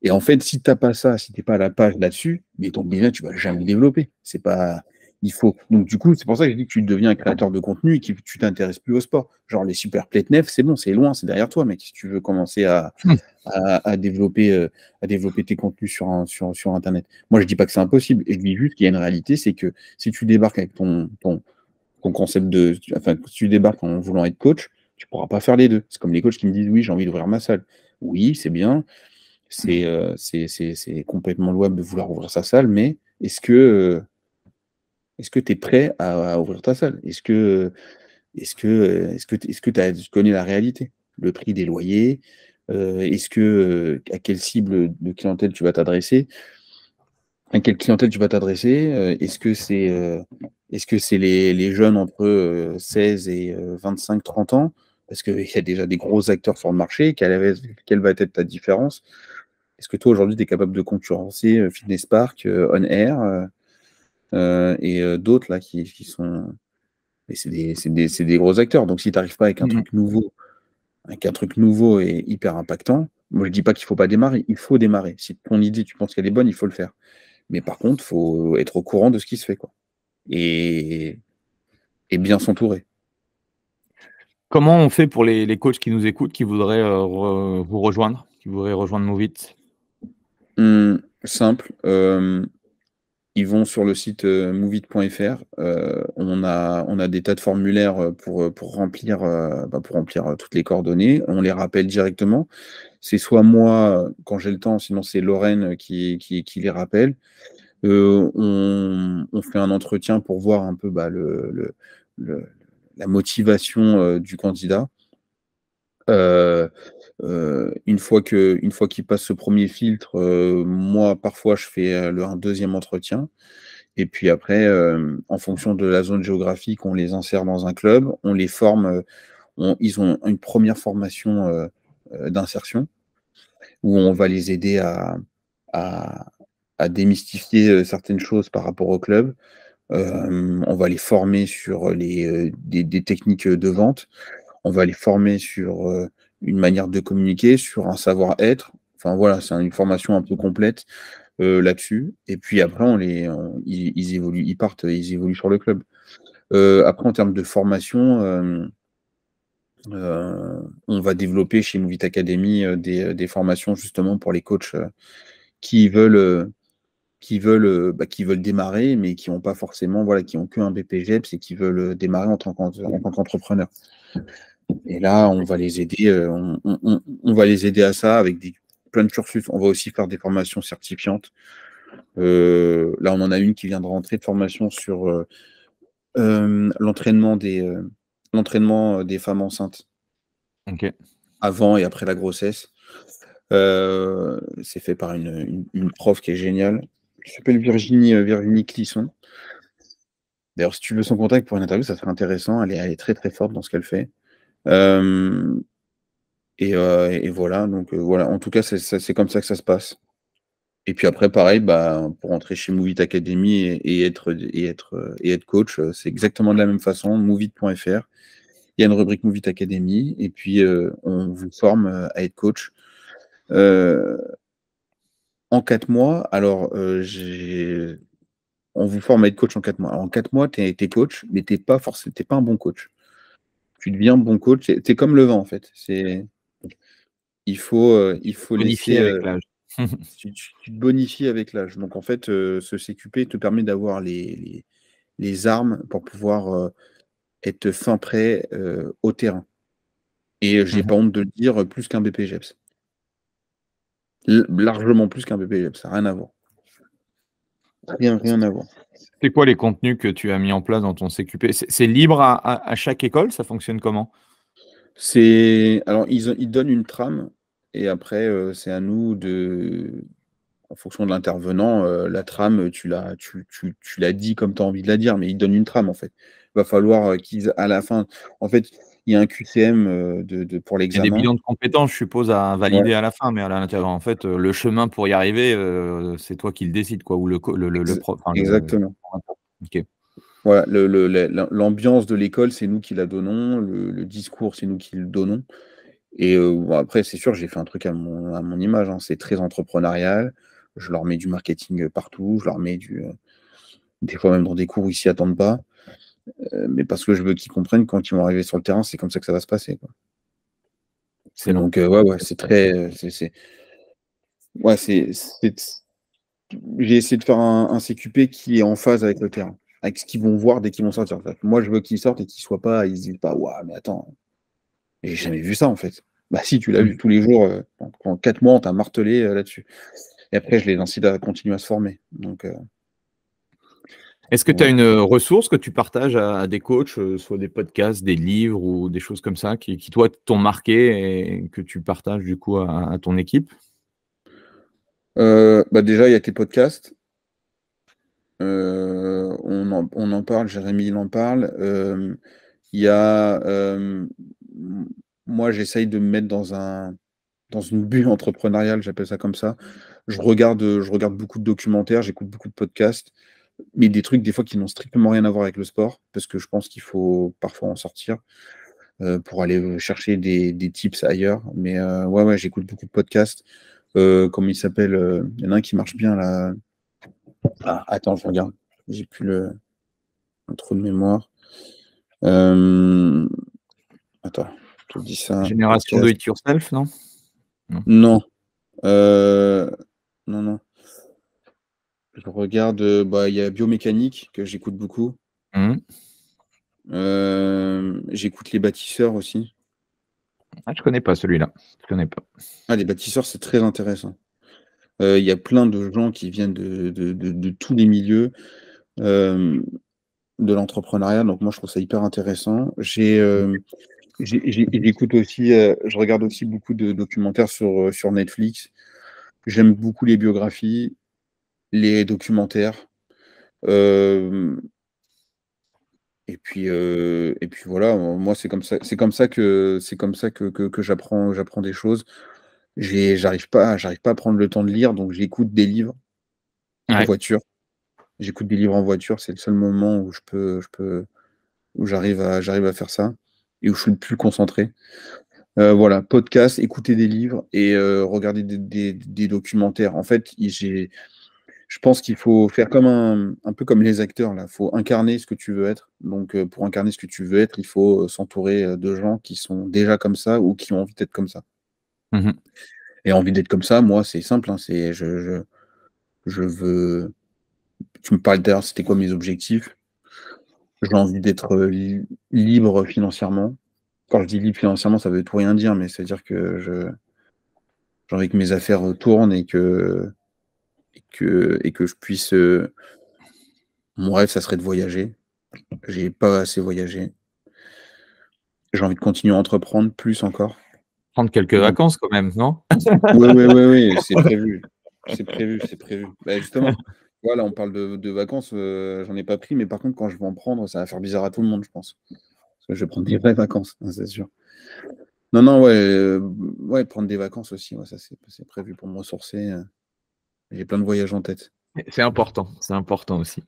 Et en fait, si tu n'as pas ça, si tu n'es pas à la page là-dessus, mais ton business, tu ne vas jamais développer. C'est pas. Il faut. Donc, du coup, c'est pour ça que je dis que tu deviens un créateur de contenu et que tu t'intéresses plus au sport. Genre, les super nef, c'est bon, c'est loin, c'est derrière toi, mec. Si tu veux commencer à, hmm. développer, euh, à développer tes contenus sur, sur, Internet. Moi, je ne dis pas que c'est impossible. Je dis juste qu'il y a une réalité, c'est que si tu débarques avec ton, ton, ton concept de. si tu débarques en voulant être coach, tu ne pourras pas faire les deux. C'est comme les coachs qui me disent oui, j'ai envie d'ouvrir ma salle. Oui, c'est bien, euh, c'est complètement louable de vouloir ouvrir sa salle, mais est-ce que euh, est-ce que tu es prêt à, ouvrir ta salle Est-ce que est que est que ce que tu connais la réalité Le prix des loyers euh, Est-ce que à quelle cible de clientèle tu vas t'adresser À quelle clientèle tu vas t'adresser Est-ce que c'est est-ce que c'est les, les, jeunes entre 16 et 25-30 ans parce qu'il y a déjà des gros acteurs sur le marché, quelle, va être ta différence est-ce que toi, aujourd'hui, tu es capable de concurrencer euh, Fitness Park, euh, On Air euh, et d'autres là qui, qui sont. C'est des, gros acteurs. Donc, si tu n'arrives pas avec un mm-hmm. truc nouveau, avec un truc nouveau et hyper impactant, moi, je ne dis pas qu'il ne faut pas démarrer, il faut démarrer. Si ton idée, tu penses qu'elle est bonne, il faut le faire. Mais par contre, il faut être au courant de ce qui se fait. Quoi. Et, bien s'entourer. Comment on fait pour les, coachs qui nous écoutent, qui voudraient vous rejoindre, qui voudraient rejoindre nous vite Hum, simple. ils vont sur le site euh, on, a, on a des tas de formulaires pour, remplir, bah, pour remplir toutes les coordonnées. On les rappelle directement. C'est soit moi, quand j'ai le temps, sinon c'est Lorraine qui, qui, les rappelle. On, fait un entretien pour voir un peu bah, la motivation du candidat. Euh, une fois que, une fois qu'il passe ce premier filtre, euh, moi parfois je fais euh, le, un deuxième entretien. Et puis après, en fonction de la zone géographique, on les insère dans un club, on les forme, ils ont une première formation d'insertion où on va les aider à, à, démystifier certaines choses par rapport au club. on va les former sur les, des, des, techniques de vente. On va les former sur une manière de communiquer, sur un savoir-être. Enfin voilà, c'est une formation un peu complète euh, là-dessus. Et puis après, ils, évoluent, ils partent, ils évoluent sur le club. Euh, après, en termes de formation, euh, on va développer chez Movit Academy des, formations justement pour les coachs qui veulent qui veulent bah, veulent démarrer mais qui n'ont pas forcément voilà qui n'ont qu'un BPGEPS et qui veulent démarrer en tant qu'entrepreneur. Et là, on va les aider, euh, on, va les aider à ça avec plein de cursus. On va aussi faire des formations certifiantes. Euh, là, on en a une qui vient de rentrer de formation sur euh, l'entraînement des femmes enceintes. Avant et après la grossesse. c'est fait par une, prof qui est géniale. Je s'appelle Virginie, Virginie Clisson. D'ailleurs, si tu veux son contact pour une interview, ça serait intéressant. elle est très très forte dans ce qu'elle fait. Euh, euh, et, voilà, donc euh, voilà. En tout cas, c'est comme ça que ça se passe. Et puis après, pareil, bah, pour entrer chez Movit Academy et, être, et, être, et être coach, c'est exactement de la même façon, movit.fr. Il y a une rubrique Movit Academy et puis on vous forme à être coach. en quatre mois, alors on vous forme à être coach en quatre mois. en quatre mois, tu es, coach, mais tu n'es pas, pas un bon coach tu deviens bon coach. Tu es comme le vent, en fait. C'est il faut, euh, il faut Avec euh, l'âge. tu, te bonifies avec l'âge. Donc, en fait, ce euh, CQP te permet d'avoir les, les, armes pour pouvoir être fin prêt au terrain. Et j'ai mmh pas honte de le dire, plus qu'un BPGEPS. Largement plus qu'un BPGEPS, ça n'a rien à voir. Rien, à voir. C'est quoi les contenus que tu as mis en place dans ton CQP C'est libre à, chaque école Ça fonctionne comment C'est alors ils, donnent une trame et après euh, c'est à nous de, en fonction de l'intervenant, euh, la trame tu la tu, tu, dit comme tu as envie de la dire, mais ils donnent une trame en fait. Il va falloir euh, qu'ils à la fin, en fait, il y a un QCM euh, de, pour l'examen. Il y a des millions de compétences, je suppose, à valider à la fin, mais à l'intérieur, en fait, euh, le chemin pour y arriver, euh, c'est toi qui le décides, quoi, ou le, le, le, prof. Exactement. Voilà, l'ambiance de l'école, c'est nous qui la donnons, le, discours, c'est nous qui le donnons. Et après, c'est sûr, j'ai fait un truc à mon, image, hein. c'est très entrepreneurial. Je leur mets du marketing partout, je leur mets du. des fois même dans des cours, où ils s'y attendent pas. Euh, mais parce que je veux qu'ils comprennent quand ils vont arriver sur le terrain, c'est comme ça que ça va se passer. C'est donc, euh, ouais, ouais, c'est très. Euh, c'est, Ouais, c'est. J'ai essayé de faire un, CQP qui est en phase avec le terrain, avec ce qu'ils vont voir dès qu'ils vont sortir. moi, je veux qu'ils sortent et qu'ils soient pas, ils disent pas, waouh, mais attends, j'ai jamais vu ça en fait. Bah si, tu l'as vu mm. tous les jours, en, 4 quatre mois, on t'a martelé là-dessus. Et après, je les incite à continuer à se former. Donc, est-ce que tu as une euh, ressource que tu partages à, des coachs, euh, soit des podcasts, des livres ou des choses comme ça qui, toi, t'ont marqué et que tu partages du coup à, ton équipe euh, bah, Déjà, il y a tes podcasts. on, en, parle, Jérémy, il en parle. Il y a. moi, j'essaye de me mettre dans un dans une bulle entrepreneuriale, j'appelle ça comme ça. Je regarde, je regarde beaucoup de documentaires, j'écoute beaucoup de podcasts mais des trucs des fois qui n'ont strictement rien à voir avec le sport, parce que je pense qu'il faut parfois en sortir euh, pour aller euh, chercher des, des tips ailleurs. Mais euh, ouais, ouais, j'écoute beaucoup de podcasts. Comment comme il s'appelle, il y en a un qui marche bien là. Ah, attends, je regarde. J'ai plus le, trop de mémoire. Attends, je dis ça. Génération de It Yourself, Non. Non, non. non. Je regarde, euh, bah, il y a Biomécanique que j'écoute beaucoup. Mmh. Euh, j'écoute Les Bâtisseurs aussi. Ah, je connais pas celui-là. Je connais pas. Ah, Les Bâtisseurs, c'est très intéressant. Euh, il y a plein de gens qui viennent de, tous les milieux de l'entrepreneuriat. Donc, moi, je trouve ça hyper intéressant. J'ai. J'écoute aussi, je regarde aussi beaucoup de documentaires sur, sur Netflix. J'aime beaucoup les biographies les documentaires. Euh, et puis, euh, et puis voilà, moi c'est comme ça, c'est comme ça que c'est comme ça que, j'apprends, j'apprends des choses. j'arrive pas, j'arrive pas à prendre le temps de lire, donc j'écoute des livres en voiture. J'écoute des livres en voiture, c'est le seul moment où je peux, je peux, où j'arrive à, j'arrive à faire ça et où je suis le plus concentré. Euh, voilà, podcast, écouter des livres et regarder des, documentaires. En fait, j'ai, je pense qu'il faut faire comme un, un, peu comme les acteurs, là. Il faut incarner ce que tu veux être. Donc, euh, pour incarner ce que tu veux être, il faut euh, s'entourer euh, de gens qui sont déjà comme ça ou qui ont envie d'être comme ça. Mmh et envie d'être comme ça, moi, c'est simple. Hein. c'est je, je, veux. Tu me parles d'ailleurs, c'était quoi mes objectifs J'ai envie d'être libre financièrement. Quand je dis libre financièrement, ça veut tout rien dire, mais c'est-à-dire que j'ai envie que mes affaires tournent et que et que, et que je puisse. Euh, mon rêve, ça serait de voyager. J'ai pas assez voyagé. J'ai envie de continuer à entreprendre plus encore. Prendre quelques vacances quand même, non Oui, oui, oui, c'est prévu. C'est prévu, c'est prévu. Bah, justement, voilà, on parle de, vacances, euh, j'en ai pas pris, mais par contre, quand je vais en prendre, ça va faire bizarre à tout le monde, je pense. je vais prendre des vraies vacances, hein, c'est sûr. Non, non, ouais, euh, ouais, prendre des vacances aussi, ça c'est prévu pour me ressourcer. Hein. J'ai plein de voyages en tête. C'est important, c'est important aussi.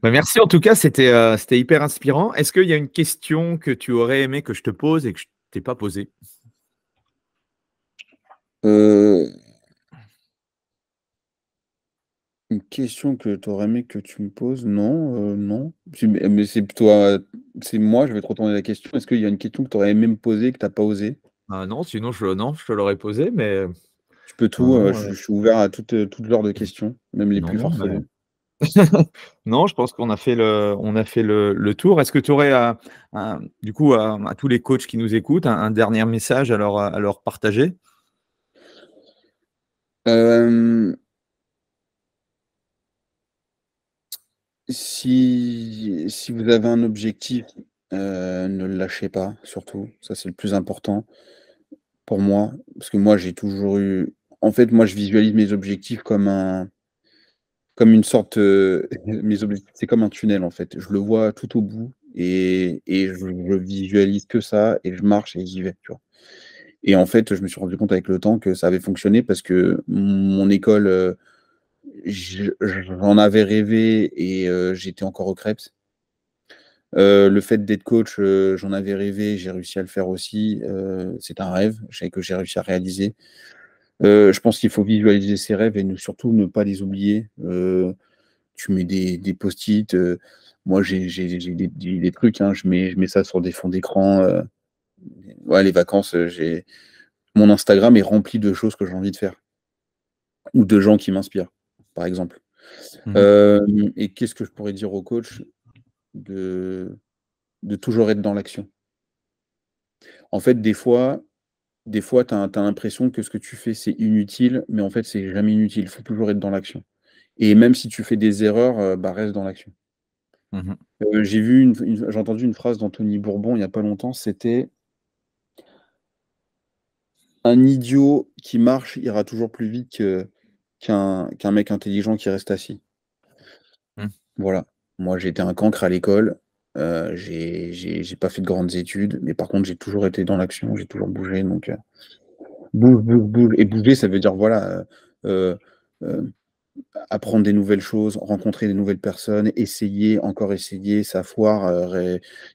Bah, merci en tout cas, euh, c'était hyper inspirant. Est-ce qu'il y a une question que tu aurais aimé que je te pose et que je t'ai pas posée euh, Une question que tu aurais aimé que tu me poses Non, euh, non. Mais c'est toi. c'est moi, je vais te retourner la question. Est-ce qu'il y a une question que tu aurais aimé me poser que tu n'as pas osé ah Non, sinon je, non, je te l'aurais posée, mais je peux tout, euh, je, suis ouvert à toutes, euh, toutes l'heure de questions, même les plus forcément. Bah euh. non, je pense qu'on a fait le, on a fait le, tour. Est-ce que tu aurais, à, du coup, à, tous les coachs qui nous écoutent, un, dernier message à leur, partager si, vous avez un objectif, ne le lâchez pas, surtout. Ça, c'est le plus important pour moi, parce que moi, j'ai toujours eu. En fait, moi, je visualise mes objectifs comme un. Comme une sorte. Euh, mes objectifs, c'est comme un tunnel, en fait. Je le vois tout au bout et, et je, visualise que ça et je marche et j'y vais, tu Et en fait, je me suis rendu compte avec le temps que ça avait fonctionné parce que mon école, euh, j'en avais rêvé et euh, j'étais encore au Krebs. Euh, le fait d'être coach, euh, j'en avais rêvé, j'ai réussi à le faire aussi. Euh, c'est un rêve que j'ai réussi à réaliser. je pense qu'il faut visualiser ses rêves et surtout ne pas les oublier. tu mets des, des post-it. moi, j'ai des, des, trucs. Hein, je, mets, mets ça sur des fonds d'écran. les vacances, j'ai mon Instagram est rempli de choses que j'ai envie de faire ou de gens qui m'inspirent, par exemple. Mmh. et qu'est-ce que je pourrais dire au coach de, toujours être dans l'action. En fait, des fois, des fois, tu as, l'impression que ce que tu fais, c'est inutile, mais en fait, c'est jamais inutile. Il faut toujours être dans l'action. Et même si tu fais des erreurs, euh, bah, reste dans l'action. Mmh euh, j'ai vu, j'ai entendu une phrase d'Anthony Bourbon il n'y a pas longtemps, c'était un idiot qui marche ira toujours plus vite qu'un, mec intelligent qui reste assis. Mmh. Voilà. Moi, j'ai été un cancre à l'école. Euh, j'ai pas fait de grandes études, mais par contre, j'ai toujours été dans l'action, j'ai toujours bougé. Donc, bouge, euh, bouge, Et bouger, ça veut dire, voilà, euh, euh, apprendre des nouvelles choses, rencontrer des nouvelles personnes, essayer, encore essayer, ça foire,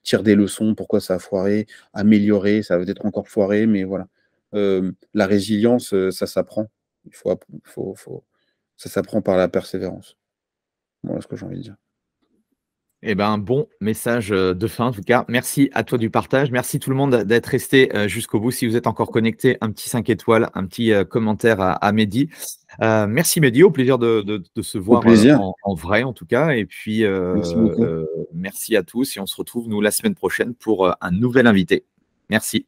tirer des leçons, pourquoi ça a foiré, améliorer, ça va être encore foiré, mais voilà. la résilience, ça s'apprend. Il faut, faut, Ça s'apprend par la persévérance. Voilà ce que j'ai envie de dire. Eh ben, bon message euh, de fin, en tout cas. Merci à toi du partage. Merci tout le monde d'être resté euh, jusqu'au bout. Si vous êtes encore connecté, un petit 5 étoiles, un petit euh, commentaire à, Mehdi. merci Mehdi, au plaisir de, se voir en, vrai, en tout cas. Et puis, merci, merci à tous. Et on se retrouve, nous, la semaine prochaine pour un nouvel invité. Merci.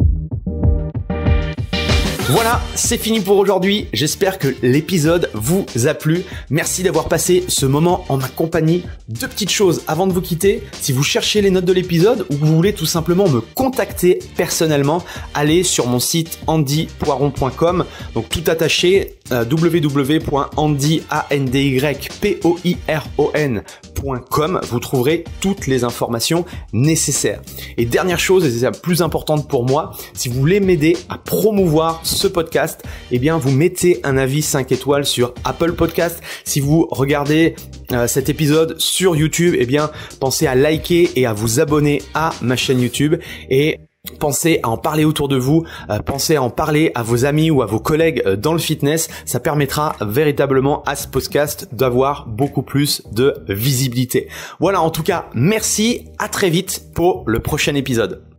Voilà, c'est fini pour aujourd'hui. J'espère que l'épisode vous a plu. Merci d'avoir passé ce moment en ma compagnie. Deux petites choses avant de vous quitter. Si vous cherchez les notes de l'épisode ou que vous voulez tout simplement me contacter personnellement, allez sur mon site andypoiron.com. Donc tout attaché euh, www.andypoiron.com. Vous trouverez toutes les informations nécessaires. Et dernière chose, et c'est la plus importante pour moi, si vous voulez m'aider à promouvoir podcast, et eh bien vous mettez un avis 5 étoiles sur Apple Podcast. Si vous regardez euh, cet épisode sur YouTube, et eh bien pensez à liker et à vous abonner à ma chaîne YouTube et Pensez à en parler autour de vous, euh, pensez à en parler à vos amis ou à vos collègues euh, dans le fitness, ça permettra véritablement à ce podcast d'avoir beaucoup plus de visibilité. Voilà, en tout cas, merci, à très vite pour le prochain épisode.